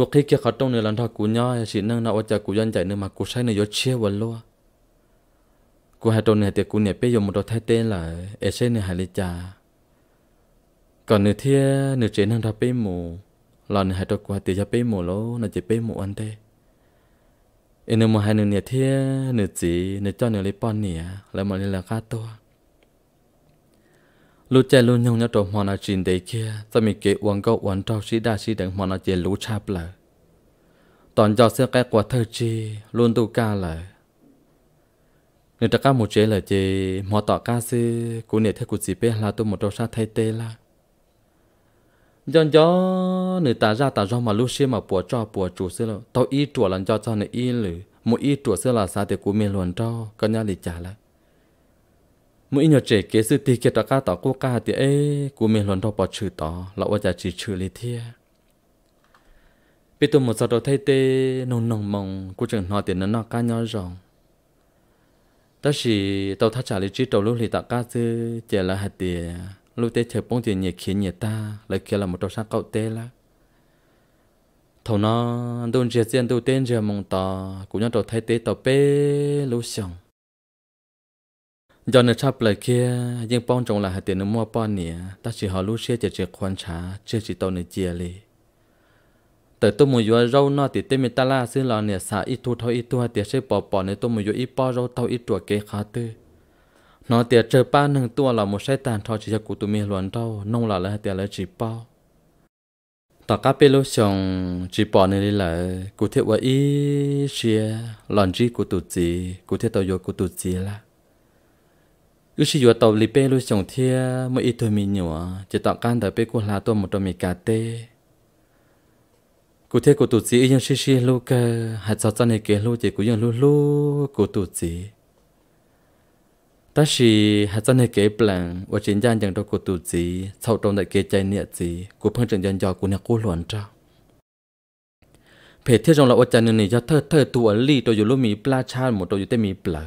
กูคิดแค่ขัดตรงเนื้อลันทากูย่าฉสินั่งนาวจากกูยันใจเนื้อมากูใช้ในยศเชี่ยวันลัวกูหาตรงเนื้อแต่กูเนี่ยเปยมมดนตัวแท้เต้นหลายเอเช่เนื้อหาลิจาก่อนเนื้อเทียเนื้อเจนั่งทับเปหมูหลอนหาตัวกูหาเตียเปยหมูแล้วน่าจะเปหมูอันเต้เอ็เนื้อมาหาเนื้อเนี่ยเทียเนื้อจีเนื้อเจ้าเนื้อลิปอนเนี่ยแล้วมันเลยราคาตัว lúc chạy luôn nhung nhớ trộm hoa na chín đấy kia sao mình kể uống câu uống trâu xí đa xí đằng hoa na chè lũ chạp lờ tòn cho xe cái quả thơ chi luôn tu ca lờ nếu ta ca một chế là chè mò tọ ca sư cú nè thế cú gì bé là tu một trâu sa thay tê la do do nữ ta ra ta do mà lúc xưa mà bùa cho bùa chủ sư là tao y chùa lần cho cho nữ y lử một y chùa sư là sao thì cú mê luôn trâu có nhà lì trả lại mỗi nhỏ trẻ kế sư tì kia tao ca tao cố ca thì ê, cú mình luôn đâu bỏ chữ tao là ở nhà chỉ chữ lý thiê biết tôi một giờ đầu thay tê nồng nồng mong cú chừng nói tiền nó nó ca nhau ròng ta chỉ tàu thắt trả lý trí tao lúc thì tao ca chứ chả là hạt tiền lúc tê chờ bông tiền nhiệt khiến nhiệt ta lại kia là một đầu sáng cậu tê lá thầu nó đôn chia tiền đầu tên chia mong tao cũng nhau đầu thay tê tàu bê lúc xong giờ nên chắp lại kia nhưng bông trồng là hạt tiền nó mua bông nè ta chỉ họ lúc xe chỉ chơi quan trả chưa chỉ tàu này chia li tới tôi mua vừa rau nọ thì tên mình ta la xin lò nè xả ít thu thôi ít thu hạt tiền sẽ bỏ bỏ nè tôi mua vừa ít bỏ rau tàu ít tuổi kế khá tư nó tiền chơi ba nâng tua là một sai tàn thôi chỉ cho cụ tụi mình luận đâu nông là là hạt tiền là chỉ bao ta cá bê lô xong chỉ bỏ này là cụ thiết thiết ít xia cụ cụ cụ gì, gì là. ยูชิยัวตอลิเป้ลุสจงเทียมอิทมินยัวจะต่อการแต่เป้กูลาตัวมุตมิกาเตกูเทกูตุจียังชิชิลูกเกอหัดจอดจันเกลูเจกูยังลูลูกูตุจีแต่สีหัดจันเกเปลงว่าจรินยาอย่างตัวกูตุจีเท่าตรงแต่เกใจเนี่ยจีกูเพิ่งจึงยันยอกูเนี่ยกูหลวนจ้าเพจเที่ยงเราว่าจันเนี่ยจะเทิดเทิดตัวลี่ตัวอยู่ลูมีปลาชาหมดตัวอยู่แต่มีเปล่า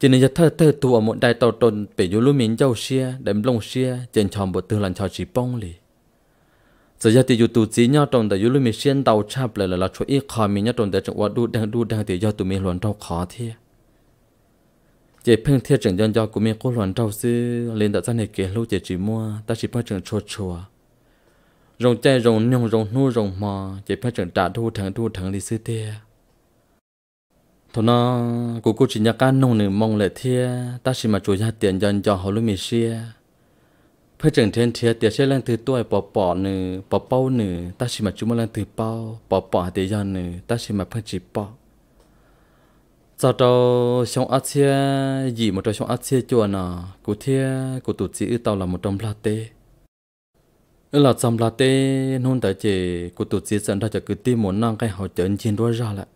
chỉ nên thơ thơ tu ở một đại tàu tồn bị dù lưu miếng dâu xia đếm lông xia trên tròn bộ tư lần trò chỉ bông lì giờ giờ thì dù tu chỉ nhau trong đại dù lưu miếng xiên tàu chạp lại là là chỗ ít khó miếng nhau trong đại trong quá đu đang đu đang thì do tu miếng luận trong khó thế chỉ phăng thiết chẳng dân do của miếng cố luận trong sư lên đại gia này kể lâu chỉ chỉ mua ta chỉ phát triển chua chua rồng chay rồng nhung rồng nu rồng mò chỉ phát triển trả thu thắng thu thắng đi sư tia thôi nó cô cô chỉ nhắc cá nông nửa mong lệ thia ta chỉ mà chủ gia tiền dần cho họ luôn mì xia phải chừng thiên thia tiền sẽ lên từ tuổi bỏ bỏ nửa bỏ bao nửa ta chỉ mà chúng mà lên từ bao bỏ bỏ tiền dần nửa ta chỉ mà phải chỉ bỏ sau đó xong ác thia gì mà trong xong ác thia chùa nọ cô thia cô tụt chỉ tàu là một trong la tê ở là trong la tê nôn tại chị cô tổ chức dẫn ra cho cứ tim muốn năng cái họ chấn chiến đuôi ra lại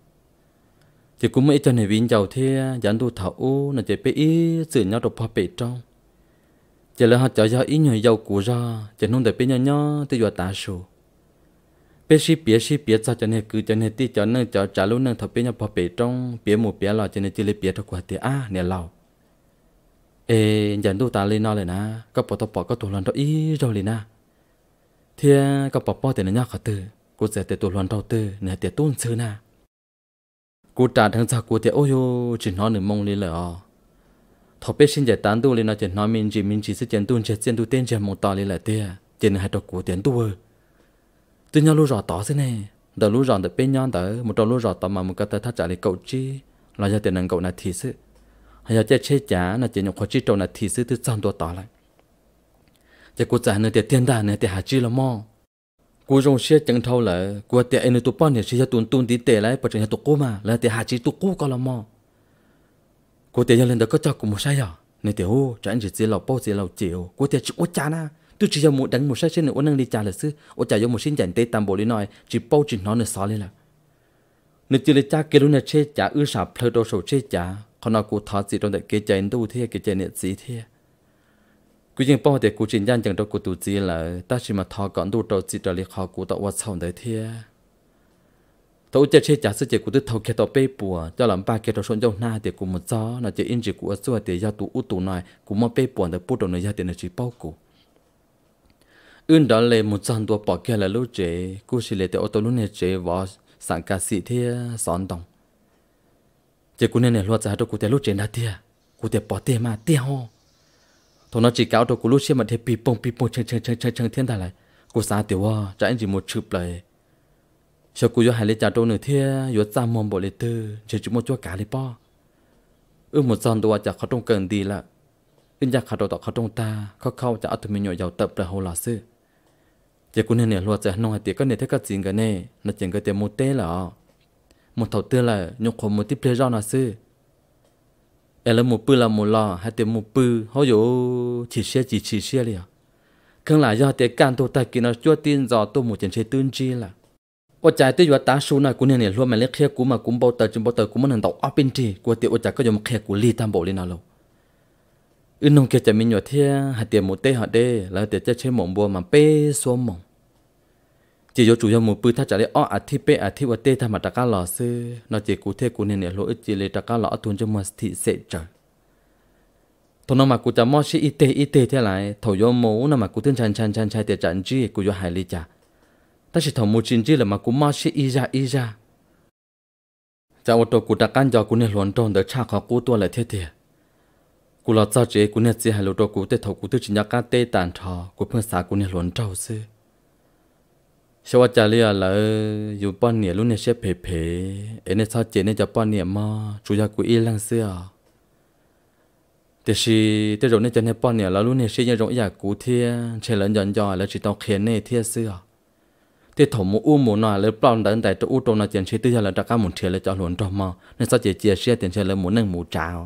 chỉ cũng mấy chân này viên giàu thế giản đồ thảo là chỉ bé ý sự nhau đồ phá bé trong chỉ là họ cho ra ý người giàu của ra chỉ nông để bé nhau nhau tự do tả số bé sĩ bé sĩ bé sao cho này cứ cho này tí cho nên cho trả luôn nên thọ bé nhau phá bé trong bé một bé là cho nên chỉ lấy bé thôi quá thì à nè lâu ê giản đồ ta lên nó lên na có bỏ tao bỏ có tụ lần đó ý rồi lên na thế có bỏ bỏ thì nó nhau khả tử cô giải tự tụ lần đầu tư nè tiệt tôn sư na cú trả thằng cha cú thì ôi yo chỉ nói nửa mong lên là thọ biết xin giải tán tu lên nó chỉ nói mình chỉ mình chỉ sẽ chén tu chén chén tu tên chén một tòa lên là tia chén hai trò cú tiến tu ơi tự nhau lúc rõ tỏ thế này đợt lúc rõ được bên nhau đỡ một trong lúc rõ tỏ mà một cái tay thắt trả lại cậu chi là do tiền năng cậu là thì sự hay là chơi chơi trả là chỉ nhục khó chi trâu là thì sự từ trong tua tỏ lại chỉ cú trả nữa tiền tiền đà nữa tiền hà chi là mong. กูจงเชื่อจังเท่าเลยกูเตะเอ็นตุป้อนเนี่ยเชื่อตุนตุนตีเตะไรปัจจัยตุกูมาแล้วเตะหาจีตุกูก็ละมอกูเตะยังเล่นเด็กก็จะกูไม่ใช่หรอในเตะโอ้จะอันจีเจี๋ยเราโป้เจี๋ยเราเจียวกูเตะจีโอจานะตุจีจะหมดดังหมดใช่เช่นอ้วนนั่งดีจาเลยซื้อโอจ่ายยมหมดชิ้นใหญ่เตะตามโบลิหน่อยจีโป้จีน้องเนี่ยสอนเลยล่ะนึกจีเลยจ้าเกลุนเชื่อจ่าอื้อสาเพลโดโซเชื่อจ่าคนเรากูท้อจีตรงแต่เกจเจนดูเทียเกจเจนเนี่ยสีเทีย cứ yên bao để cú chỉ nhận chẳng đâu cú tu gì là ta chỉ mà thọ còn đủ trâu chỉ trở lại họ cụ tạo vật sau đấy thế tôi chỉ chơi giả sử chỉ cụ tự thầu kia tao bê bùa cho làm ba kia tao xuống dâu na để cú một gió là chỉ in chỉ cú ở suối để giao tụ u tụ này cú mà bê bùa để bút đầu này gia để nó chỉ bao cú ưn đó là một trăm đua bỏ kia là lũ chế cú chỉ lấy để ô tô lũ này chế vỏ sáng cả sĩ thế sòn đồng chỉ cụ nên là lo cho hai đứa cụ để lũ chế na tia cú để bỏ tiền mà tia ho ทนจีเก้าตัวกูรู้เชื่อมันเทปีปงปีปงเชิงเชิงเชิงเชิงเชิงเทียนได้เลยกูสาเตียวว่าจะอ็นจีหมดชุบเลยเชียวกูยอหายเลยจากตัวหนึ่งเทียยอดจามมอมบ่เลยเตอร์เชื่อจุดมดจ้วงกาเลยป้อเออหมดซอนตัวจากเขาต้องเกินดีละอึนจากเขาตัวต่อเขาต้องตา เขาเข้าจะอัตมิโยยาวเติบเลยหัวลาซื้อเจ้ากูเนี่ยเนี่ยรัวจะน้องเตียก็เนี่ยเท่ากับจริงกันเน่น่าจริงก็เตียมดเต้เหรอหมดเท่าเตี้ยเลยยกขมมดที่เพลย์จ้อนนะซื้อเอลมูปื้อละมูลอให้เตมูปื้อเขาอยู่ฉีเชียจีฉีเชียเลยเครื่องหลายยอเตการตัวตากินเอาจ้วตีนจอตัวหมูเจนเชตื้นจีละว่าใจตัวอยู่ตาชูน่ะกูเนี่ยเนี่ยรวมมาเล็กเคียกูมากูเบาเตอร์จนเบาเตอร์กูมันหันตอกอ้อเป็นจีกูเตอใจก็ยอมเคียกูรีตามบอกเลยนะลูกอื่นน้องเกียจะมีหยดเทียหัดเตียมูเต้หัดเด้แล้วเตียจะใช้หมองบัวมาเป้สวมหมอง chỉ cho chủ yếu một bữa thắt trả để ở à thi bé à thi vật tê tham mà lò cá lọ sư nó chỉ cụ thể cụ nên để lỗi chỉ lấy trắc lò lọ tuôn cho mà thị sẽ trở thôi nó mà cụ chả mò xí ít tê ít tê thế lại thầu yếu mũ nó mà cụ thương chăn chăn chăn chan tê chăn chi cụ yếu hài lý chả ta chỉ thầu mũ chín chi là mà cụ mò xí ít ra ít ra chả một cụ trắc căn cho cụ nên luận tròn để cha khó cụ tua lại thế thiệt cụ lọt sao chế cụ nên chỉ hài lụt tổ cụ tê thầu cụ tư chỉ nhắc cá tê tàn thọ cụ phương xã cụ nên luận trâu xưa ชว่าจะเรียลอยู่ป้อนเนี่ยลุ่นเนี่ยเชฟเพเอเนี่ยชาเจเนี่ยจะป้อนเนี่ยมาจุยากุอีลังเสียแต่ชีแต่เราเนี่ยจะเนี่ยป้อนเนี่ยแล้วลุ่นเนี่ยเชยังร้องอยากกูเทียเชลันยันยอแล้วชีต้องเขียนเนี่ยเทียเสียที่ถมอู้หมูน่ะเลยปลอมแต่แต่ตัวอู้ตรงนั้นเจนชีตื้อแล้วจะก้าหมุนเทียเลยจะหลวนตอมาเนี่ยชาเจเจียเชียเตียนเชเลยหมุนหนึ่งหมูจ้าว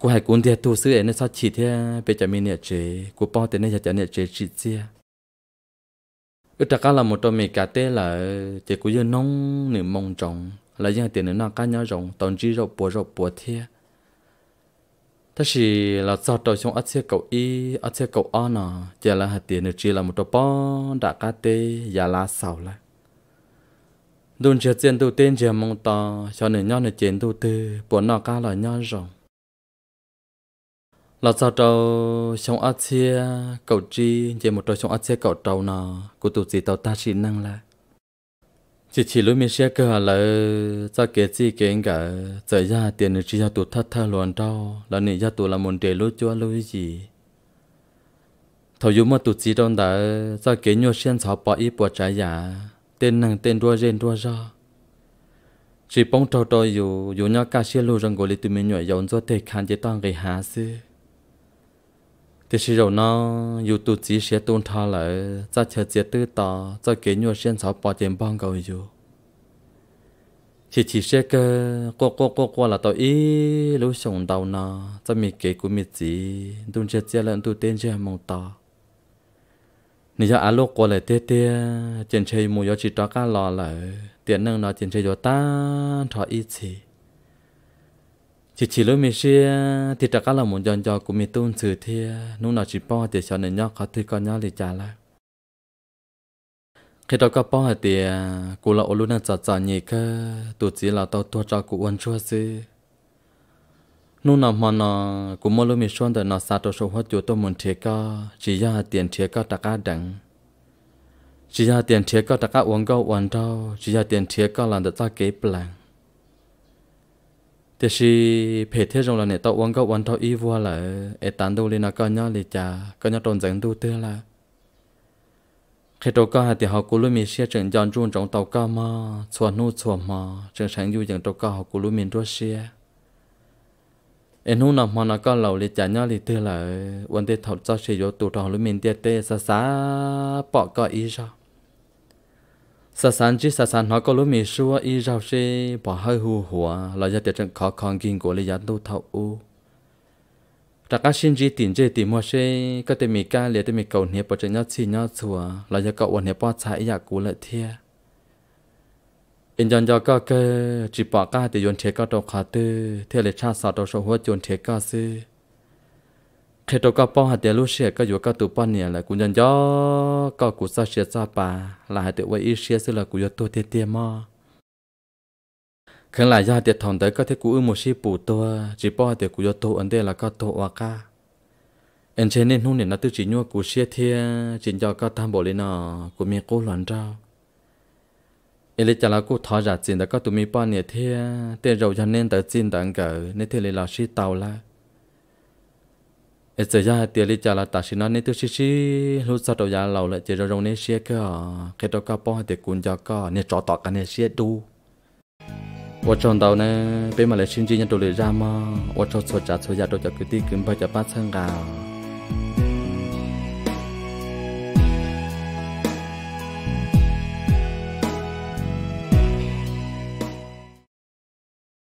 กูให้กูเทียตัวซื้อเนี่ยชาชีเทียไปจะมีเนี่ยเจกูป้อนแต่เนี่ยจะเนี่ยเจชีเจีย ít ra là một trong mấy cá tê là chỉ có những nông nửa mong trọng là những tiền nửa nào cá nhau rồng toàn chỉ rồi bùa rồi bùa thiê thế thì là do tôi xong ăn xe cầu y ăn xe cầu o à. chỉ là hạt tiền nửa chỉ là một trong bó đã cá tê và là sầu lại đồn chia tiền đầu tiên chia mong to cho nửa nhau nửa tiền đầu tư bùa nào cá là nhau rồng là sao trâu sống ăn chia cầu chi chỉ một trâu sống ăn chia cầu trâu nào của tụi gì tàu ta chỉ năng là chỉ chỉ lối mình xe cơ là cho kế chi kế cả giờ ra tiền được chỉ cho tụt thắt thắt loạn trâu là nị cho tụt là một đề lối chúa lối gì thầu dù mà tụt chỉ trong đó cho kế nhau xuyên sáu bỏ ít bỏ trái giả tên năng tên đua rên đua ra chỉ bóng trâu trâu dù dù nhau cả xe lối rằng gọi là tụi mình nhảy dọn cho thể khán chế toàn gây há xưa thì sử dụng nó youtube chỉ sẽ tôn tha lại ra chờ chế tư tỏ ra kế nhau sen sáu bỏ tiền băng cầu dù thì chỉ sẽ cơ qua qua qua qua là tao ý lúc sống đầu nó ra mi kế của mi chỉ tôn chế chế lợn tu tên chế mong tỏ nếu giờ alo qua lại tê tê trên chơi mua yo chỉ tao cá lò lại tiền năng nó trên chơi yo ta thọ ý chỉ chỉ chỉ lúc mình xưa thì tất cả là một dòng dò của mình tôn sử thì lúc nào chỉ bỏ thì cho nên nhóc khó thì con nhóc thì trả lại khi đó có bỏ thì cô là ôn luôn là chặt chặt nhỉ cơ tụt chỉ là tao tua cho cụ ăn chua chứ lúc nào mà nó cũng mua lúc mình xuân thì nó sao tôi số hóa chủ tôi muốn thiệt cơ chỉ ra tiền thiệt cơ tất cả đẳng chỉ ra tiền thiệt cơ tất cả uống câu uống đâu chỉ ra tiền thiệt cơ làm được ta kế plan thế thì phải thế rồi là nè tao uống gạo uống thao y vua là ở tán đâu lên là con nhá lì cha con nhá tròn dẫn đâu tư là khi tàu cá thì họ cũng luôn mình xe chẳng giòn chuồn trong tàu cá mà xuân nô xuân mà chẳng sáng du chẳng tàu cá họ cũng luôn mình đua xe em hôm nằm mà nó có lẩu lì chả nhá lì tư là uống tê thọ cho xe vô tụt họ luôn mình tê tê xa xa bỏ có y sao sa san chi sa san nó có lúc mình xua ra rau xe bỏ hơi hù hùa là do trận khó khăn kinh của lý giá đô thảo u ra các sinh chi tiền chơi tìm mua xe có thể mình ca liệt thì mình cầu nhẹ bỏ trận nhau chi nhau chùa là do cậu nhẹ bỏ chạy ya cú lợi thia in dần do cơ chỉ bỏ ca thì yun thế có đầu khá tư thế là cha sao đầu số hua yun thế có sư thế tôi có bao hạt tiền lúa xưa có vừa có tụ bao nhiêu là cũng nhận gió có cũng sao xưa sao bà là hạt tiền quay ít xưa xưa là cũng vừa tôi tiền tiền mà khi là do tiền thòng tới có thể cũng một xí bù tôi chỉ bao hạt tiền cũng vừa tôi ấn đây là có tôi hoa ca anh trên nên hôm nay nó tự chỉ nhua cũng xia thiên chỉ cho có tham bộ lên nó cũng miệng cố loạn trao anh lấy cho là cũng thọ ra tiền đã có tụi mi bao nhiêu thiên tiền rồi cho nên tới tiền đặng cỡ nên thế là xí tàu lại ít giờ ra tiền lý trả là ta xin nó nên tôi xí xí lúc sau đầu giá lầu lại chỉ ra rong nên xé cơ cái đó cá bò thì cuốn cho cơ nên trọ tọt cái nên xé đu ở trong đầu này bên mà lại xin chi nhận đồ lệ ra mà ở trong số trả số giá đồ cho cái tí kiếm bao cho ba sang gạo